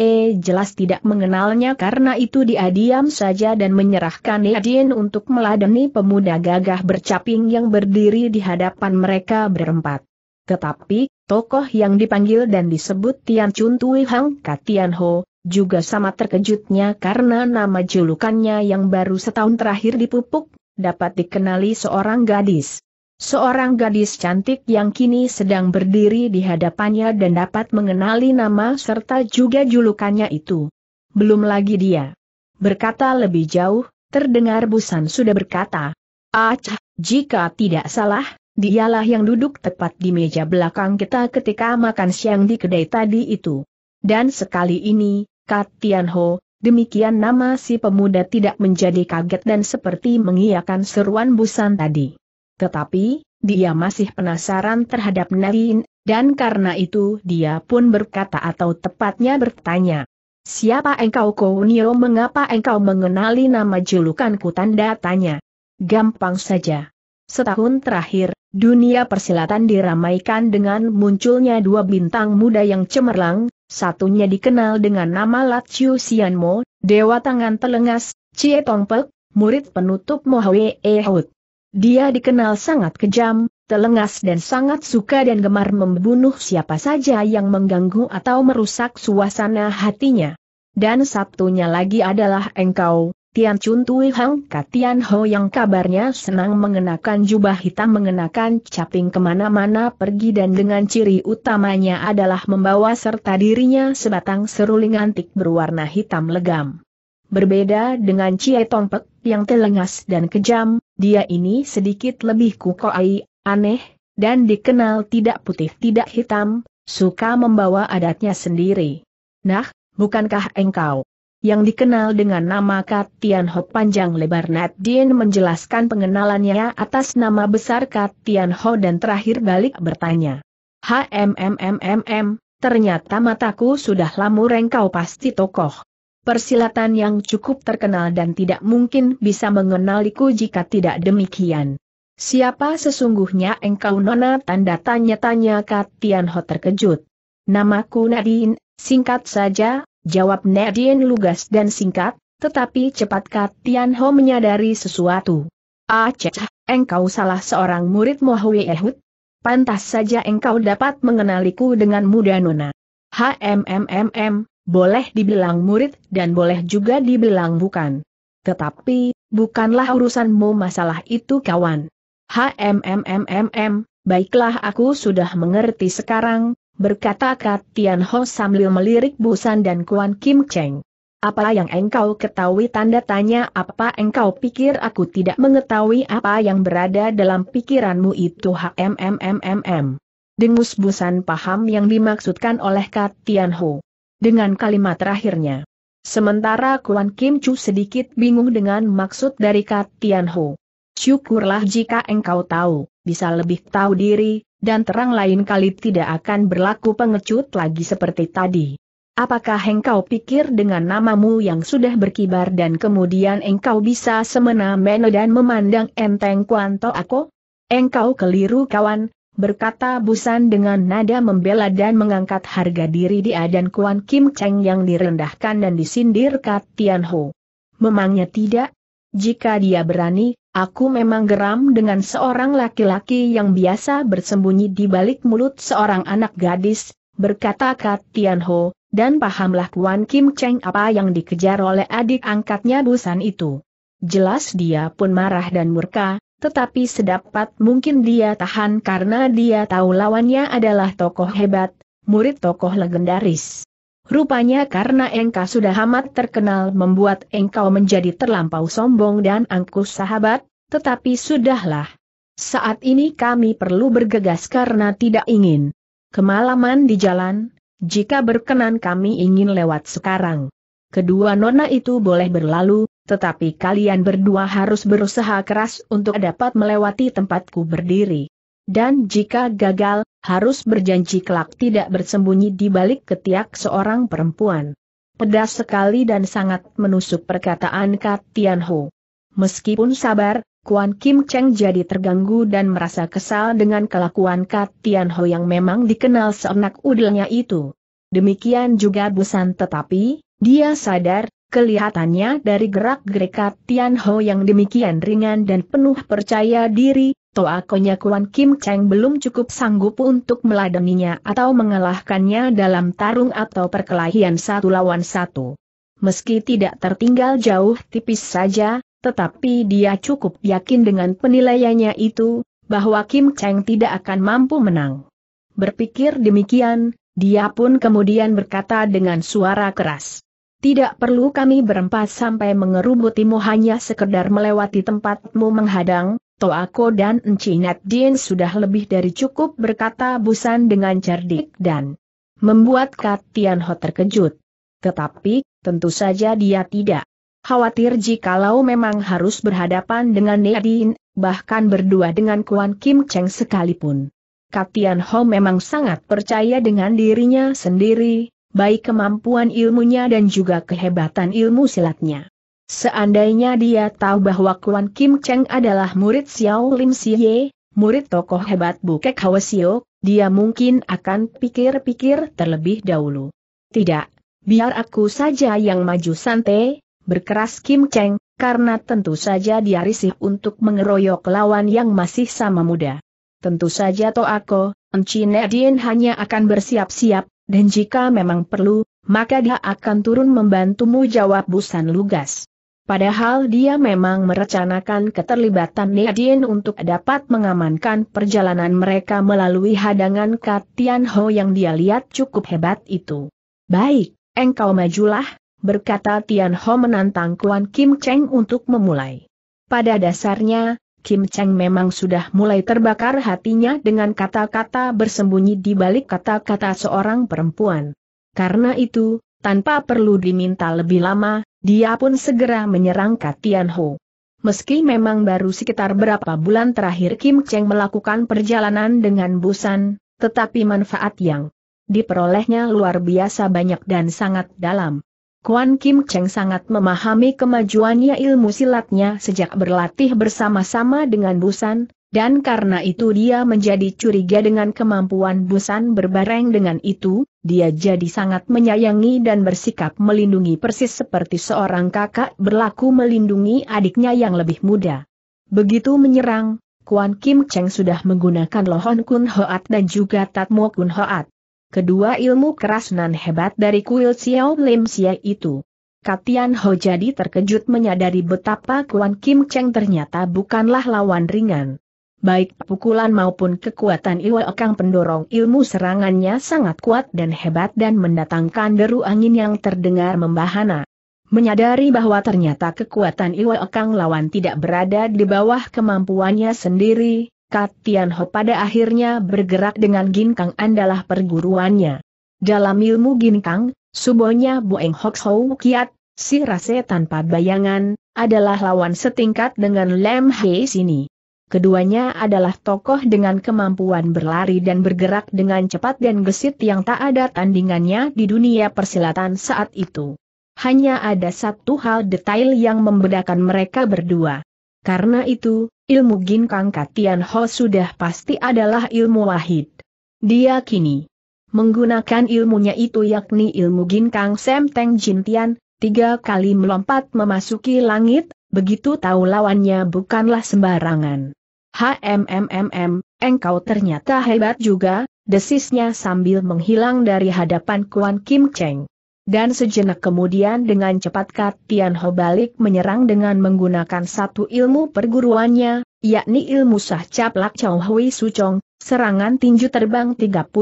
jelas tidak mengenalnya karena itu dia diam saja dan menyerahkan Nadine untuk meladeni pemuda gagah bercaping yang berdiri di hadapan mereka berempat. Tetapi, tokoh yang dipanggil dan disebut Tian Chun Tui Hang Katian Ho, juga sama terkejutnya karena nama julukannya yang baru setahun terakhir dipupuk, dapat dikenali seorang gadis. Seorang gadis cantik yang kini sedang berdiri di hadapannya dan dapat mengenali nama serta juga julukannya itu. Belum lagi dia berkata lebih jauh, terdengar Busan sudah berkata, Acah, jika tidak salah, dialah yang duduk tepat di meja belakang kita ketika makan siang di kedai tadi itu. Dan sekali ini, Kat Tian Ho, demikian nama si pemuda tidak menjadi kaget dan seperti mengiyakan seruan Busan tadi. Tetapi, dia masih penasaran terhadap Nalin dan karena itu dia pun berkata atau tepatnya bertanya. Siapa engkau Kounio mengapa engkau mengenali nama julukanku tanda tanya. Gampang saja. Setahun terakhir, dunia persilatan diramaikan dengan munculnya dua bintang muda yang cemerlang, satunya dikenal dengan nama Latiu Sianmo, Dewa Tangan Telengas, Cie Tongpek, murid penutup Mohwe Ehud. Dia dikenal sangat kejam, telengas dan sangat suka dan gemar membunuh siapa saja yang mengganggu atau merusak suasana hatinya. Dan satunya lagi adalah engkau, Tian Chun Tui Hang Katian Ho yang kabarnya senang mengenakan jubah hitam mengenakan caping kemana-mana pergi dan dengan ciri utamanya adalah membawa serta dirinya sebatang seruling antik berwarna hitam legam. Berbeda dengan Chie Tong Pek yang telengas dan kejam, dia ini sedikit lebih kukoai, aneh, dan dikenal tidak putih tidak hitam, suka membawa adatnya sendiri. Nah, bukankah engkau? Yang dikenal dengan nama Kat Tian Ho panjang lebar Nat Dien menjelaskan pengenalannya atas nama besar Kat Tian Ho dan terakhir balik bertanya. HMMMMM, ternyata mataku sudah lamur engkau pasti tokoh persilatan yang cukup terkenal dan tidak mungkin bisa mengenaliku jika tidak demikian. Siapa sesungguhnya engkau nona tanda tanya-tanya Ho terkejut. Namaku Nadine, singkat saja, jawab Nadine lugas dan singkat, tetapi cepat Ho menyadari sesuatu. Aceh, ah, engkau salah seorang murid Mohwe Ehud? Pantas saja engkau dapat mengenaliku dengan mudah nona. HMMMM, boleh dibilang murid dan boleh juga dibilang bukan. Tetapi, bukanlah urusanmu masalah itu kawan. HMMMMM, baiklah aku sudah mengerti sekarang, berkata Kat Tian Ho sambil melirik Busan dan Kuan Kim Cheng. Apa yang engkau ketahui tanda tanya apa engkau pikir aku tidak mengetahui apa yang berada dalam pikiranmu itu HMMMMM. Dengus Busan paham yang dimaksudkan oleh Kat Tian Ho dengan kalimat terakhirnya. Sementara Kuan Kim Chu sedikit bingung dengan maksud dari Kat Tian Ho. Syukurlah jika engkau tahu, bisa lebih tahu diri, dan terang lain kali tidak akan berlaku pengecut lagi seperti tadi. Apakah engkau pikir dengan namamu yang sudah berkibar dan kemudian engkau bisa semena-mena dan memandang enteng kuanto aku? Engkau keliru kawan, berkata Busan dengan nada membela dan mengangkat harga diri dia dan Kuan Kim Cheng yang direndahkan dan disindir Kat Tian Ho. Memangnya tidak? Jika dia berani, aku memang geram dengan seorang laki-laki yang biasa bersembunyi di balik mulut seorang anak gadis, berkata Kat Tian Ho, dan pahamlah Kuan Kim Cheng apa yang dikejar oleh adik angkatnya Busan itu. Jelas dia pun marah dan murka, tetapi sedapat mungkin dia tahan karena dia tahu lawannya adalah tokoh hebat, murid tokoh legendaris. Rupanya karena engkau sudah amat terkenal membuat engkau menjadi terlampau sombong dan angkuh sahabat, tetapi sudahlah. Saat ini kami perlu bergegas karena tidak ingin kemalaman di jalan, jika berkenan kami ingin lewat sekarang. Kedua nona itu boleh berlalu, tetapi kalian berdua harus berusaha keras untuk dapat melewati tempatku berdiri. Dan jika gagal, harus berjanji kelak tidak bersembunyi di balik ketiak seorang perempuan. Pedas sekali dan sangat menusuk perkataan Kat Tian Ho. Meskipun sabar, Kuan Kim Cheng jadi terganggu dan merasa kesal dengan kelakuan Kat Tian Ho yang memang dikenal seenak udelnya itu. Demikian juga Busan tetapi, dia sadar, Kelihatannya dari gerak gerikat Tian Ho yang demikian ringan dan penuh percaya diri, Konya Kuan Kim Cheng belum cukup sanggup untuk meladeninya atau mengalahkannya dalam tarung atau perkelahian satu lawan satu. Meski tidak tertinggal jauh tipis saja, tetapi dia cukup yakin dengan penilaiannya itu, bahwa Kim Cheng tidak akan mampu menang. Berpikir demikian, dia pun kemudian berkata dengan suara keras. Tidak perlu kami berempat sampai mengerubutimu hanya sekedar melewati tempatmu menghadang, Toako dan Encinet Din sudah lebih dari cukup berkata Busan dengan cerdik dan membuat Kat Tianho terkejut. Tetapi, tentu saja dia tidak khawatir jikalau memang harus berhadapan dengan Nadine, bahkan berdua dengan Kuan Kim Cheng sekalipun. Katian Ho memang sangat percaya dengan dirinya sendiri, baik kemampuan ilmunya dan juga kehebatan ilmu silatnya. Seandainya dia tahu bahwa Kuan Kim Cheng adalah murid Xiao Lim si ye, murid tokoh hebat Bukek Hawasio, dia mungkin akan pikir-pikir terlebih dahulu. Tidak, biar aku saja yang maju santai, berkeras Kim Cheng, karena tentu saja dia risih untuk mengeroyok lawan yang masih sama muda. Tentu saja Toako, Encine Nedin hanya akan bersiap-siap, dan jika memang perlu, maka dia akan turun membantumu jawab Busan lugas. Padahal dia memang merencanakan keterlibatan Nedien untuk dapat mengamankan perjalanan mereka melalui hadangan Katian Ho yang dia lihat cukup hebat itu. Baik, engkau majulah, berkata Tian Ho menantang Kuan Kim Cheng untuk memulai. Pada dasarnya, Kim Cheng memang sudah mulai terbakar hatinya dengan kata-kata bersembunyi di balik kata-kata seorang perempuan. Karena itu, tanpa perlu diminta lebih lama, dia pun segera menyerang Katian Ho. Meski memang baru sekitar berapa bulan terakhir Kim Cheng melakukan perjalanan dengan Busan, tetapi manfaat yang diperolehnya luar biasa banyak dan sangat dalam. Kuan Kim Cheng sangat memahami kemajuannya ilmu silatnya sejak berlatih bersama-sama dengan Busan, dan karena itu dia menjadi curiga dengan kemampuan Busan berbareng dengan itu, dia jadi sangat menyayangi dan bersikap melindungi persis seperti seorang kakak berlaku melindungi adiknya yang lebih muda. Begitu menyerang, Kuan Kim Cheng sudah menggunakan Lohon Kun Hoat dan juga Tatmo Kun Hoat kedua ilmu keras nan hebat dari kuil Xiao Lim Xie itu. Katian Ho jadi terkejut menyadari betapa Kuan Kim Cheng ternyata bukanlah lawan ringan. Baik pukulan maupun kekuatan Iwa Kang pendorong ilmu serangannya sangat kuat dan hebat dan mendatangkan deru angin yang terdengar membahana. Menyadari bahwa ternyata kekuatan Iwa Kang lawan tidak berada di bawah kemampuannya sendiri, Tian Ho pada akhirnya bergerak dengan ginkang adalah perguruannya. Dalam ilmu ginkang, subonya Boeng Hok Hou Kiat, si rase tanpa bayangan, adalah lawan setingkat dengan Lem He sini. Keduanya adalah tokoh dengan kemampuan berlari dan bergerak dengan cepat dan gesit yang tak ada tandingannya di dunia persilatan saat itu. Hanya ada satu hal detail yang membedakan mereka berdua. Karena itu, ilmu Ginkang Katian Ho sudah pasti adalah ilmu wahid. Dia kini menggunakan ilmunya itu yakni ilmu Ginkang Semteng Jintian, tiga kali melompat memasuki langit, begitu tahu lawannya bukanlah sembarangan. HMMMM, engkau ternyata hebat juga, desisnya sambil menghilang dari hadapan Kuan Kim Cheng. Dan sejenak kemudian dengan cepat Kat Tian balik menyerang dengan menggunakan satu ilmu perguruannya, yakni ilmu sah caplak Chow Hui Sucong, serangan tinju terbang 36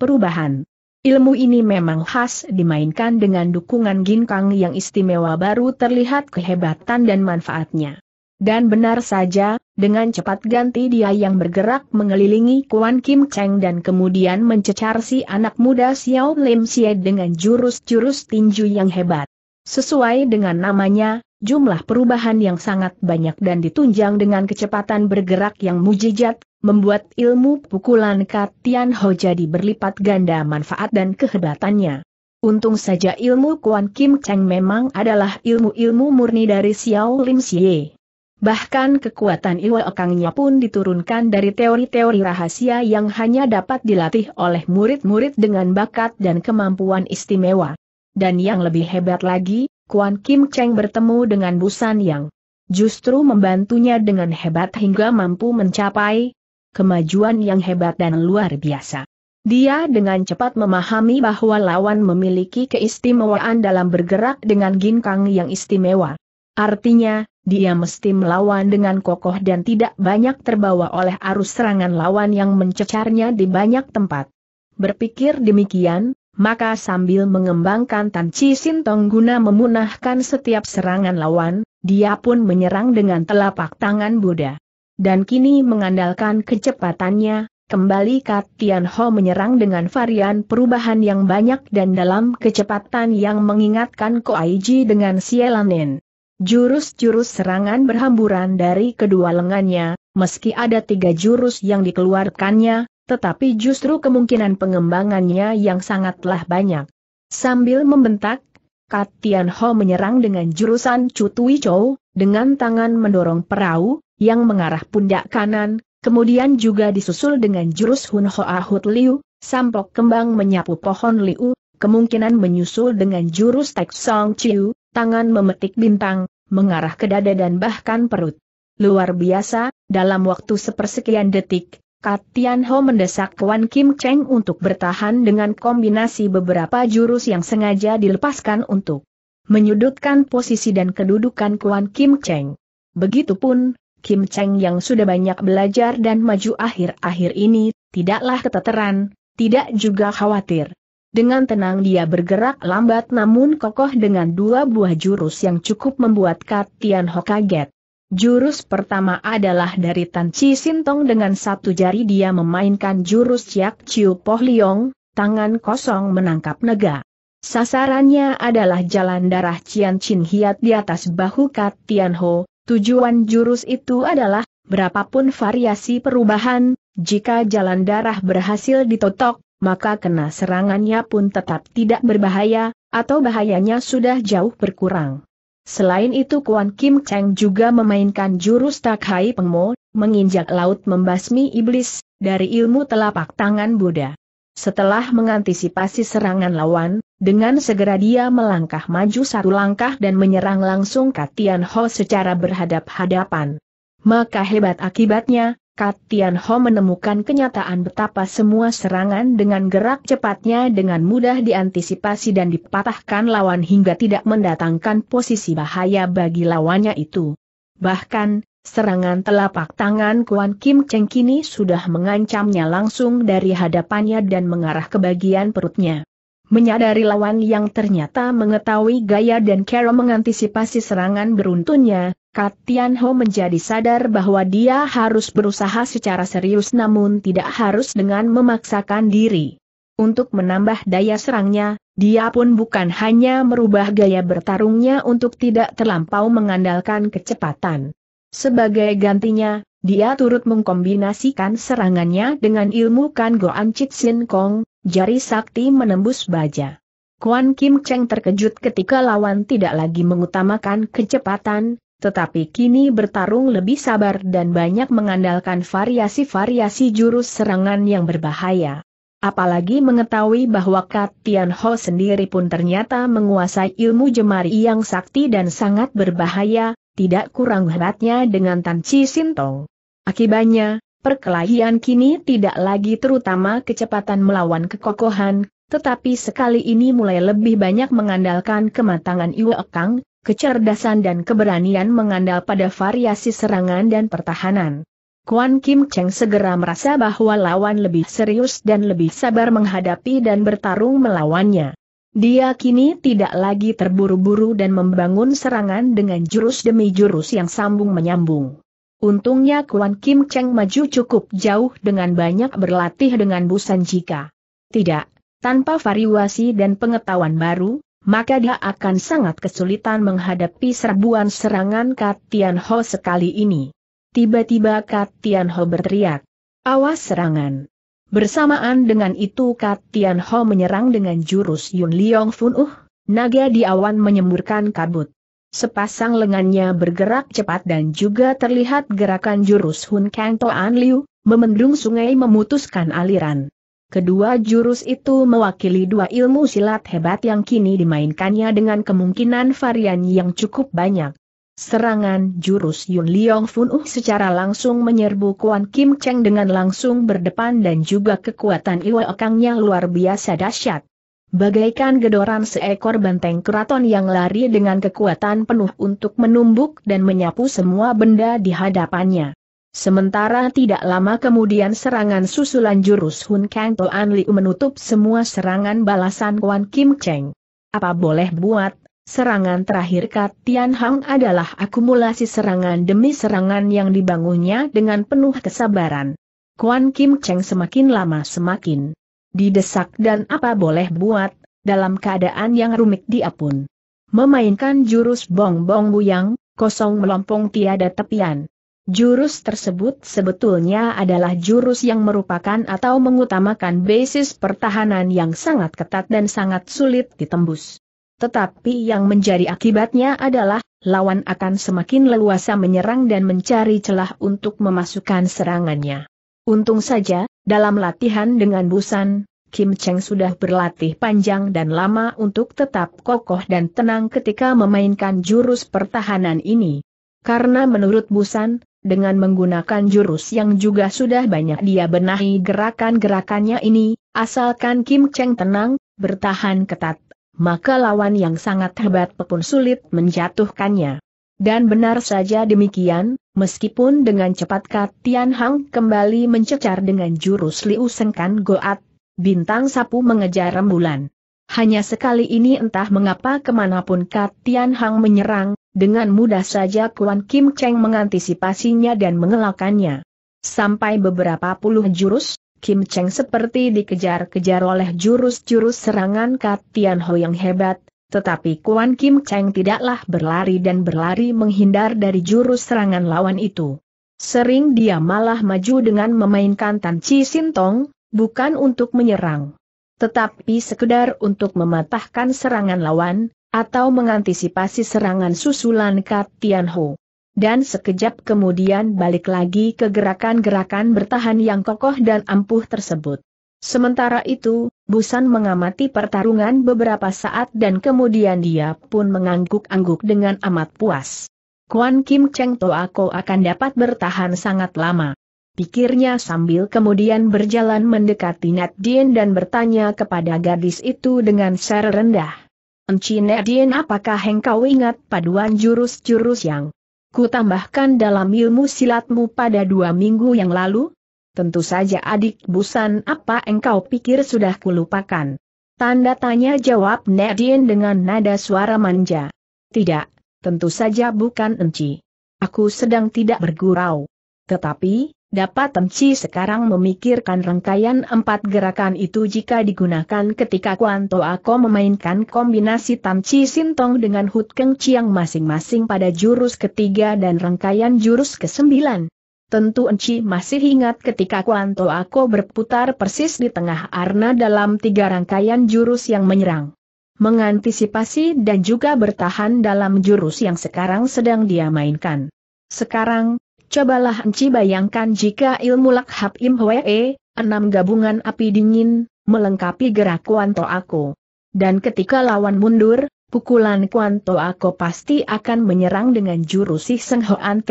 perubahan. Ilmu ini memang khas dimainkan dengan dukungan ginkang yang istimewa baru terlihat kehebatan dan manfaatnya. Dan benar saja, dengan cepat ganti dia yang bergerak mengelilingi Kuan Kim Cheng dan kemudian mencecar si anak muda Xiao Lim Xie dengan jurus-jurus tinju yang hebat. Sesuai dengan namanya, jumlah perubahan yang sangat banyak dan ditunjang dengan kecepatan bergerak yang mujijat, membuat ilmu pukulan Katian Ho jadi berlipat ganda manfaat dan kehebatannya. Untung saja ilmu Kuan Kim Cheng memang adalah ilmu-ilmu murni dari Xiao Lim Xie. Bahkan kekuatan Iwa Okangnya pun diturunkan dari teori-teori rahasia yang hanya dapat dilatih oleh murid-murid dengan bakat dan kemampuan istimewa. Dan yang lebih hebat lagi, Kuan Kim Cheng bertemu dengan Busan Yang justru membantunya dengan hebat hingga mampu mencapai kemajuan yang hebat dan luar biasa. Dia dengan cepat memahami bahwa lawan memiliki keistimewaan dalam bergerak dengan ginkang yang istimewa. Artinya, dia mesti melawan dengan kokoh dan tidak banyak terbawa oleh arus serangan lawan yang mencecarnya di banyak tempat. Berpikir demikian, maka sambil mengembangkan Tan Chi Sintong guna memunahkan setiap serangan lawan, dia pun menyerang dengan telapak tangan Buddha. Dan kini mengandalkan kecepatannya, kembali Kat Tian Ho menyerang dengan varian perubahan yang banyak dan dalam kecepatan yang mengingatkan Ko Aiji dengan Sielanen. Jurus-jurus serangan berhamburan dari kedua lengannya, meski ada tiga jurus yang dikeluarkannya, tetapi justru kemungkinan pengembangannya yang sangatlah banyak. Sambil membentak, Katian Ho menyerang dengan jurusan Cutui Chou, dengan tangan mendorong perahu, yang mengarah pundak kanan, kemudian juga disusul dengan jurus Hun Ho Ahut Liu, sampok kembang menyapu pohon Liu, kemungkinan menyusul dengan jurus Tek Song Chiu, tangan memetik bintang, mengarah ke dada dan bahkan perut. Luar biasa, dalam waktu sepersekian detik, Katian Ho mendesak Kwan Kim Cheng untuk bertahan dengan kombinasi beberapa jurus yang sengaja dilepaskan untuk menyudutkan posisi dan kedudukan Kwan Kim Cheng. Begitupun, Kim Cheng yang sudah banyak belajar dan maju akhir-akhir ini, tidaklah keteteran, tidak juga khawatir. Dengan tenang dia bergerak lambat namun kokoh dengan dua buah jurus yang cukup membuat Katian Ho kaget. Jurus pertama adalah dari Tan Chi Sintong dengan satu jari dia memainkan jurus Yak Chiu Poh Liong, tangan kosong menangkap naga. Sasarannya adalah jalan darah Cian Chin Hiat di atas bahu Katian Ho, tujuan jurus itu adalah, berapapun variasi perubahan, jika jalan darah berhasil ditotok, maka kena serangannya pun tetap tidak berbahaya, atau bahayanya sudah jauh berkurang. Selain itu Kuan Kim Cheng juga memainkan jurus Tak Takhai Pengmo, menginjak laut membasmi iblis, dari ilmu telapak tangan Buddha. Setelah mengantisipasi serangan lawan, dengan segera dia melangkah maju satu langkah dan menyerang langsung Katian Ho secara berhadap-hadapan. Maka hebat akibatnya, Tian Ho menemukan kenyataan betapa semua serangan dengan gerak cepatnya dengan mudah diantisipasi dan dipatahkan lawan hingga tidak mendatangkan posisi bahaya bagi lawannya itu. Bahkan, serangan telapak tangan Kuan Kim Cheng kini sudah mengancamnya langsung dari hadapannya dan mengarah ke bagian perutnya. Menyadari lawan yang ternyata mengetahui gaya dan cara mengantisipasi serangan beruntunnya, Katian Ho menjadi sadar bahwa dia harus berusaha secara serius namun tidak harus dengan memaksakan diri. Untuk menambah daya serangnya, dia pun bukan hanya merubah gaya bertarungnya untuk tidak terlampau mengandalkan kecepatan. Sebagai gantinya, dia turut mengkombinasikan serangannya dengan ilmu Kan Goan Chit Sin Kong, jari sakti menembus baja. Kuan Kim Cheng terkejut ketika lawan tidak lagi mengutamakan kecepatan, tetapi kini bertarung lebih sabar dan banyak mengandalkan variasi-variasi jurus serangan yang berbahaya. Apalagi mengetahui bahwa Kat Tian Ho sendiri pun ternyata menguasai ilmu jemari yang sakti dan sangat berbahaya, tidak kurang hebatnya dengan Tan Chi Sintong. Akibatnya, perkelahian kini tidak lagi terutama kecepatan melawan kekokohan, tetapi sekali ini mulai lebih banyak mengandalkan kematangan Iwe Kang, kecerdasan dan keberanian mengandalkan pada variasi serangan dan pertahanan. Kuan Kim Cheng segera merasa bahwa lawan lebih serius dan lebih sabar menghadapi dan bertarung melawannya. Dia kini tidak lagi terburu-buru dan membangun serangan dengan jurus demi jurus yang sambung menyambung. Untungnya Kuan Kim Cheng maju cukup jauh dengan banyak berlatih dengan Busan Jika. Tidak, tanpa variasi dan pengetahuan baru, maka dia akan sangat kesulitan menghadapi serbuan serangan Katian Ho sekali ini. Tiba-tiba Katian Ho berteriak, awas serangan. Bersamaan dengan itu Katian Ho menyerang dengan jurus Yun Liong Fun Uh, naga di awan menyemburkan kabut. Sepasang lengannya bergerak cepat dan juga terlihat gerakan jurus Hun Kang An Liu, memendung sungai memutuskan aliran. Kedua jurus itu mewakili dua ilmu silat hebat yang kini dimainkannya dengan kemungkinan varian yang cukup banyak. Serangan jurus Yun Liong Fun Uh secara langsung menyerbu Kuan Kim Cheng dengan langsung berdepan dan juga kekuatan Iwa Okangnya luar biasa dahsyat. Bagaikan gedoran seekor benteng keraton yang lari dengan kekuatan penuh untuk menumbuk dan menyapu semua benda di hadapannya. Sementara tidak lama kemudian serangan susulan jurus Hun Kang Toan Liu menutup semua serangan balasan Kwan Kim Cheng. Apa boleh buat, serangan terakhir Kat Tian Hang adalah akumulasi serangan demi serangan yang dibangunnya dengan penuh kesabaran. Kwan Kim Cheng semakin lama semakin didesak dan apa boleh buat, dalam keadaan yang rumit dia pun memainkan jurus bong-bong buyang, kosong melompong tiada tepian. Jurus tersebut sebetulnya adalah jurus yang merupakan atau mengutamakan basis pertahanan yang sangat ketat dan sangat sulit ditembus. Tetapi yang menjadi akibatnya adalah, lawan akan semakin leluasa menyerang dan mencari celah untuk memasukkan serangannya. Untung saja, dalam latihan dengan Busan, Kim Cheng sudah berlatih panjang dan lama untuk tetap kokoh dan tenang ketika memainkan jurus pertahanan ini. Karena menurut Busan, dengan menggunakan jurus yang juga sudah banyak dia benahi gerakan-gerakannya ini, asalkan Kim Cheng tenang, bertahan ketat, maka lawan yang sangat hebat pun sulit menjatuhkannya. Dan benar saja demikian, meskipun dengan cepat Kat Tian Hang kembali mencecar dengan jurus Liu Sengkan Goat, bintang sapu mengejar rembulan. Hanya sekali ini entah mengapa kemanapun Kat Tian Hang menyerang, dengan mudah saja Kuan Kim Cheng mengantisipasinya dan mengelakannya. Sampai beberapa puluh jurus, Kim Cheng seperti dikejar-kejar oleh jurus-jurus serangan Kat Tian Ho yang hebat, tetapi Kuan Kim Cheng tidaklah berlari dan berlari menghindar dari jurus serangan lawan itu. Sering dia malah maju dengan memainkan Tan Chi Sintong, bukan untuk menyerang. Tetapi sekedar untuk mematahkan serangan lawan, atau mengantisipasi serangan susulan Kat Tianho. Dan sekejap kemudian balik lagi ke gerakan-gerakan bertahan yang kokoh dan ampuh tersebut. Sementara itu, Busan mengamati pertarungan beberapa saat dan kemudian dia pun mengangguk-angguk dengan amat puas. Kuan Kim Cheng Toako akan dapat bertahan sangat lama. Pikirnya sambil kemudian berjalan mendekati Nat Dien dan bertanya kepada gadis itu dengan secara rendah. Encine Dien apakah engkau ingat paduan jurus-jurus yang kutambahkan dalam ilmu silatmu pada dua minggu yang lalu? Tentu saja adik busan apa engkau pikir sudah kulupakan. Tanda tanya jawab Nedien dengan nada suara manja. Tidak, tentu saja bukan enci. Aku sedang tidak bergurau. Tetapi, Dapat Temci sekarang memikirkan rangkaian empat gerakan itu jika digunakan ketika Kuanto Ako memainkan kombinasi Tamci Sintong dengan Hut Keng Chiang masing-masing pada jurus ketiga dan rangkaian jurus kesembilan. Tentu Enci masih ingat ketika Kuanto Ako berputar persis di tengah arna dalam tiga rangkaian jurus yang menyerang. Mengantisipasi dan juga bertahan dalam jurus yang sekarang sedang dia mainkan. Sekarang, Cobalah Enci bayangkan jika ilmu lakhab im e, enam gabungan api dingin, melengkapi gerak kuanto aku. Dan ketika lawan mundur, pukulan kuanto aku pasti akan menyerang dengan jurus si Seng Hoan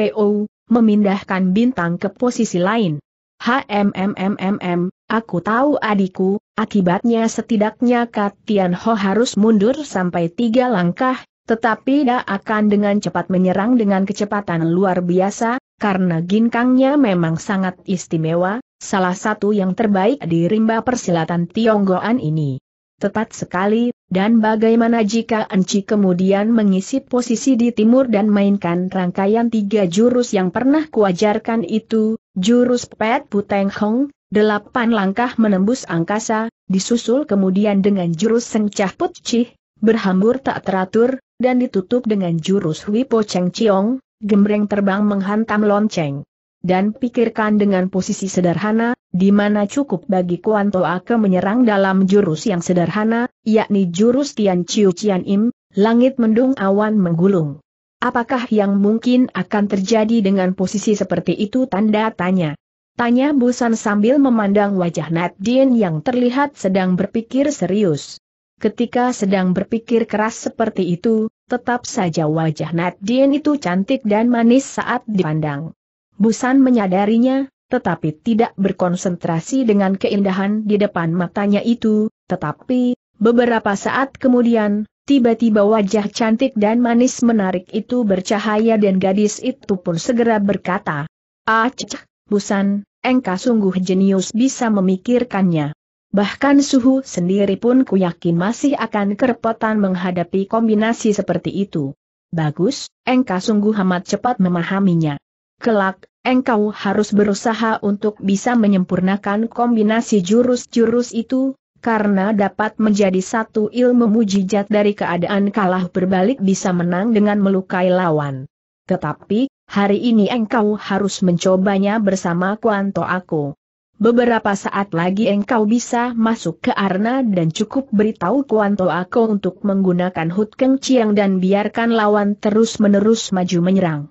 memindahkan bintang ke posisi lain. HMMMMM, aku tahu adikku, akibatnya setidaknya Kat Ho harus mundur sampai tiga langkah, tetapi tidak akan dengan cepat menyerang dengan kecepatan luar biasa, karena ginkangnya memang sangat istimewa, salah satu yang terbaik di rimba persilatan Tionggoan ini. Tepat sekali, dan bagaimana jika Enci kemudian mengisi posisi di timur dan mainkan rangkaian tiga jurus yang pernah kuajarkan itu, jurus Pet Puteng Hong, delapan langkah menembus angkasa, disusul kemudian dengan jurus Sengcah Putcih, berhambur tak teratur, dan ditutup dengan jurus Wipo Cheng Chiong, Gembreng terbang menghantam lonceng. Dan pikirkan dengan posisi sederhana, di mana cukup bagi Kuan Toake menyerang dalam jurus yang sederhana, yakni jurus Tian Chiu Tian Im, langit mendung awan menggulung. Apakah yang mungkin akan terjadi dengan posisi seperti itu tanda tanya? Tanya Busan sambil memandang wajah Nadine yang terlihat sedang berpikir serius. Ketika sedang berpikir keras seperti itu, Tetap saja wajah Nadien itu cantik dan manis saat dipandang. Busan menyadarinya, tetapi tidak berkonsentrasi dengan keindahan di depan matanya itu, tetapi, beberapa saat kemudian, tiba-tiba wajah cantik dan manis menarik itu bercahaya dan gadis itu pun segera berkata, Ah cek, Busan, engkau sungguh jenius bisa memikirkannya. Bahkan suhu sendiri pun ku yakin masih akan kerepotan menghadapi kombinasi seperti itu. Bagus, engkau sungguh amat cepat memahaminya. Kelak, engkau harus berusaha untuk bisa menyempurnakan kombinasi jurus-jurus itu, karena dapat menjadi satu ilmu mujizat dari keadaan kalah berbalik bisa menang dengan melukai lawan. Tetapi, hari ini engkau harus mencobanya bersama kuanto aku. Beberapa saat lagi engkau bisa masuk ke arena dan cukup beritahu Kuanto aku untuk menggunakan Hut Keng Chiang dan biarkan lawan terus-menerus maju menyerang.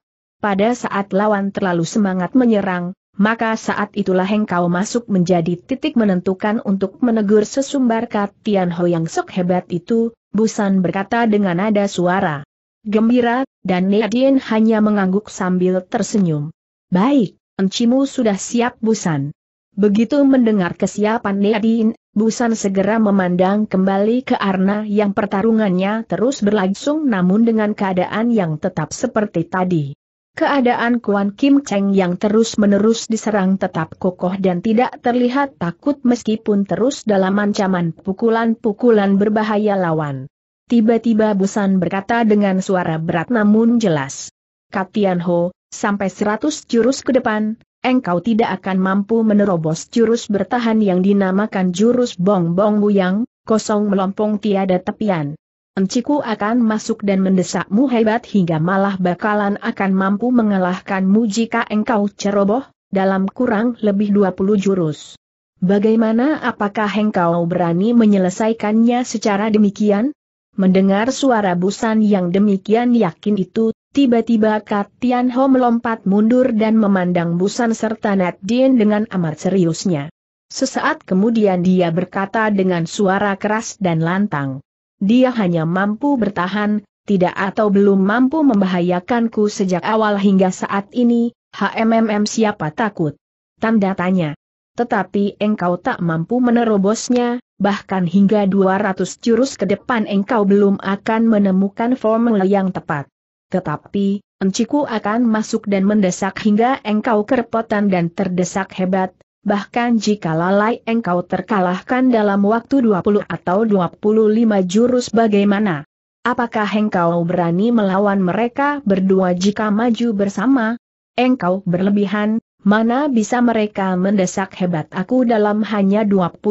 Pada saat lawan terlalu semangat menyerang, maka saat itulah engkau masuk menjadi titik menentukan untuk menegur sesumbar Kat Tian Ho yang sok hebat itu, Busan berkata dengan nada suara. Gembira, dan Nadine hanya mengangguk sambil tersenyum. Baik, encimu sudah siap Busan. Begitu mendengar kesiapan Neadin, Busan segera memandang kembali ke Arna yang pertarungannya terus berlangsung namun dengan keadaan yang tetap seperti tadi. Keadaan Kuan Kim Cheng yang terus-menerus diserang tetap kokoh dan tidak terlihat takut meskipun terus dalam ancaman pukulan-pukulan berbahaya lawan. Tiba-tiba Busan berkata dengan suara berat namun jelas. Katian Ho, sampai seratus jurus ke depan, engkau tidak akan mampu menerobos jurus bertahan yang dinamakan jurus bong-bong buyang, kosong melompong tiada tepian. Enciku akan masuk dan mendesakmu hebat hingga malah bakalan akan mampu mengalahkanmu jika engkau ceroboh, dalam kurang lebih 20 jurus. Bagaimana apakah engkau berani menyelesaikannya secara demikian? Mendengar suara busan yang demikian yakin itu, Tiba-tiba Kat Ho melompat mundur dan memandang Busan serta Nat Dien dengan amat seriusnya. Sesaat kemudian dia berkata dengan suara keras dan lantang. Dia hanya mampu bertahan, tidak atau belum mampu membahayakanku sejak awal hingga saat ini, HMMM siapa takut? Tanda tanya. Tetapi engkau tak mampu menerobosnya, bahkan hingga 200 jurus ke depan engkau belum akan menemukan formula yang tepat. Tetapi, enciku akan masuk dan mendesak hingga engkau kerepotan dan terdesak hebat, bahkan jika lalai engkau terkalahkan dalam waktu 20 atau 25 jurus bagaimana? Apakah engkau berani melawan mereka berdua jika maju bersama? Engkau berlebihan, mana bisa mereka mendesak hebat aku dalam hanya 25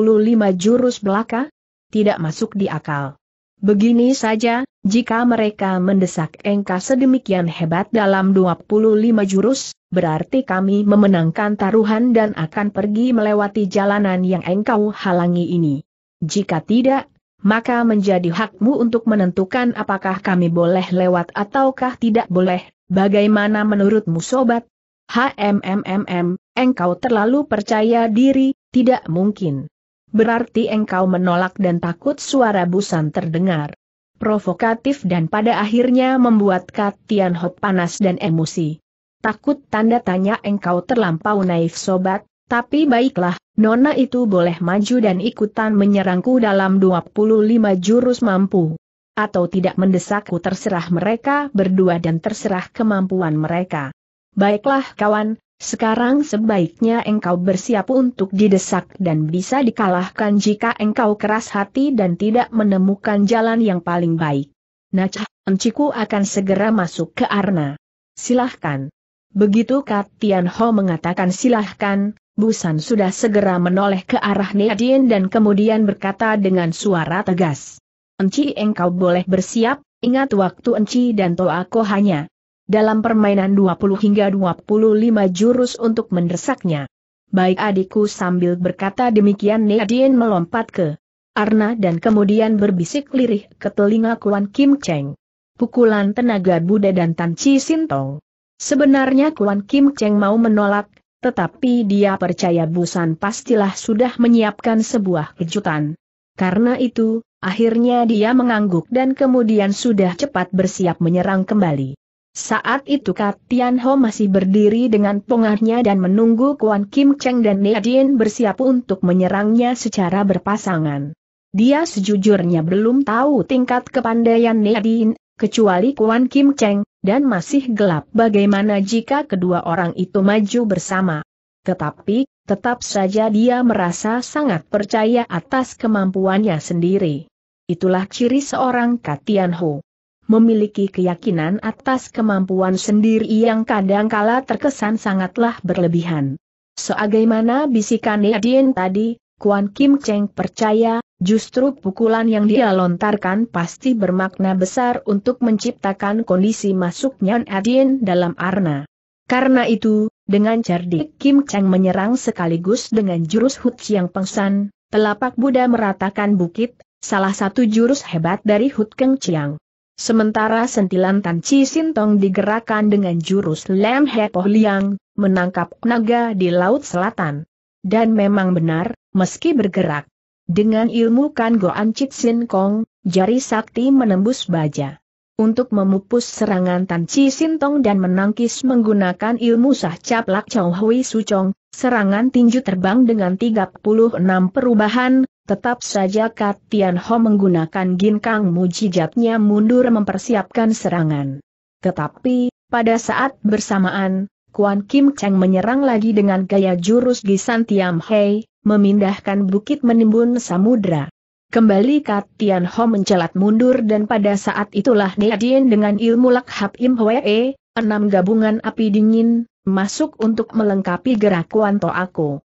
jurus belaka? Tidak masuk di akal. Begini saja, jika mereka mendesak engkau sedemikian hebat dalam 25 jurus, berarti kami memenangkan taruhan dan akan pergi melewati jalanan yang engkau halangi ini. Jika tidak, maka menjadi hakmu untuk menentukan apakah kami boleh lewat ataukah tidak boleh, bagaimana menurutmu sobat? HMMMM, engkau terlalu percaya diri, tidak mungkin berarti engkau menolak dan takut suara busan terdengar. Provokatif dan pada akhirnya membuat Katian Hot panas dan emosi. Takut tanda tanya engkau terlampau naif sobat, tapi baiklah, Nona itu boleh maju dan ikutan menyerangku dalam 25 jurus mampu. Atau tidak mendesakku terserah mereka berdua dan terserah kemampuan mereka. Baiklah kawan, sekarang sebaiknya engkau bersiap untuk didesak dan bisa dikalahkan jika engkau keras hati dan tidak menemukan jalan yang paling baik. Nacah, enciku akan segera masuk ke Arna. Silahkan. Begitu Tian Ho mengatakan silahkan, Busan sudah segera menoleh ke arah Nadine dan kemudian berkata dengan suara tegas. Enci engkau boleh bersiap, ingat waktu Enci dan Toako hanya dalam permainan 20 hingga 25 jurus untuk mendesaknya. Baik adikku sambil berkata demikian Nadine melompat ke Arna dan kemudian berbisik lirih ke telinga Kuan Kim Cheng. Pukulan tenaga Buddha dan Tan Chi Sintong. Sebenarnya Kuan Kim Cheng mau menolak, tetapi dia percaya Busan pastilah sudah menyiapkan sebuah kejutan. Karena itu, akhirnya dia mengangguk dan kemudian sudah cepat bersiap menyerang kembali. Saat itu Katian Ho masih berdiri dengan pongahnya dan menunggu Kuan Kim Cheng dan Nadine bersiap untuk menyerangnya secara berpasangan. Dia sejujurnya belum tahu tingkat kepandaian Nadine, kecuali Kuan Kim Cheng, dan masih gelap bagaimana jika kedua orang itu maju bersama. Tetapi, tetap saja dia merasa sangat percaya atas kemampuannya sendiri. Itulah ciri seorang Katian Ho memiliki keyakinan atas kemampuan sendiri yang kadangkala terkesan sangatlah berlebihan. Sebagaimana bisikan Nadine tadi, Kuan Kim Cheng percaya, justru pukulan yang dia lontarkan pasti bermakna besar untuk menciptakan kondisi masuknya Nadine dalam arna. Karena itu, dengan cerdik Kim Cheng menyerang sekaligus dengan jurus Hut yang pengsan, telapak Buddha meratakan bukit, salah satu jurus hebat dari Hut Keng Chiang. Sementara sentilan Tan Chi Sintong digerakkan dengan jurus Lem Po Liang, menangkap naga di Laut Selatan. Dan memang benar, meski bergerak dengan ilmu Kan Goan Chit Sin Kong, jari sakti menembus baja. Untuk memupus serangan Tan Chi Sintong dan menangkis menggunakan ilmu Sah Cap Lak Chow Hui Su Chong, serangan tinju terbang dengan 36 perubahan, Tetap saja Kat Tian Ho menggunakan ginkang mujijatnya mundur mempersiapkan serangan. Tetapi, pada saat bersamaan, Kuan Kim Cheng menyerang lagi dengan gaya jurus Gisan Tiam Hei, memindahkan bukit menimbun samudra. Kembali Kat Tian Ho mencelat mundur dan pada saat itulah Nedien dengan ilmu Lakhap Im Hwee, enam gabungan api dingin, masuk untuk melengkapi gerak Kuan To Aku.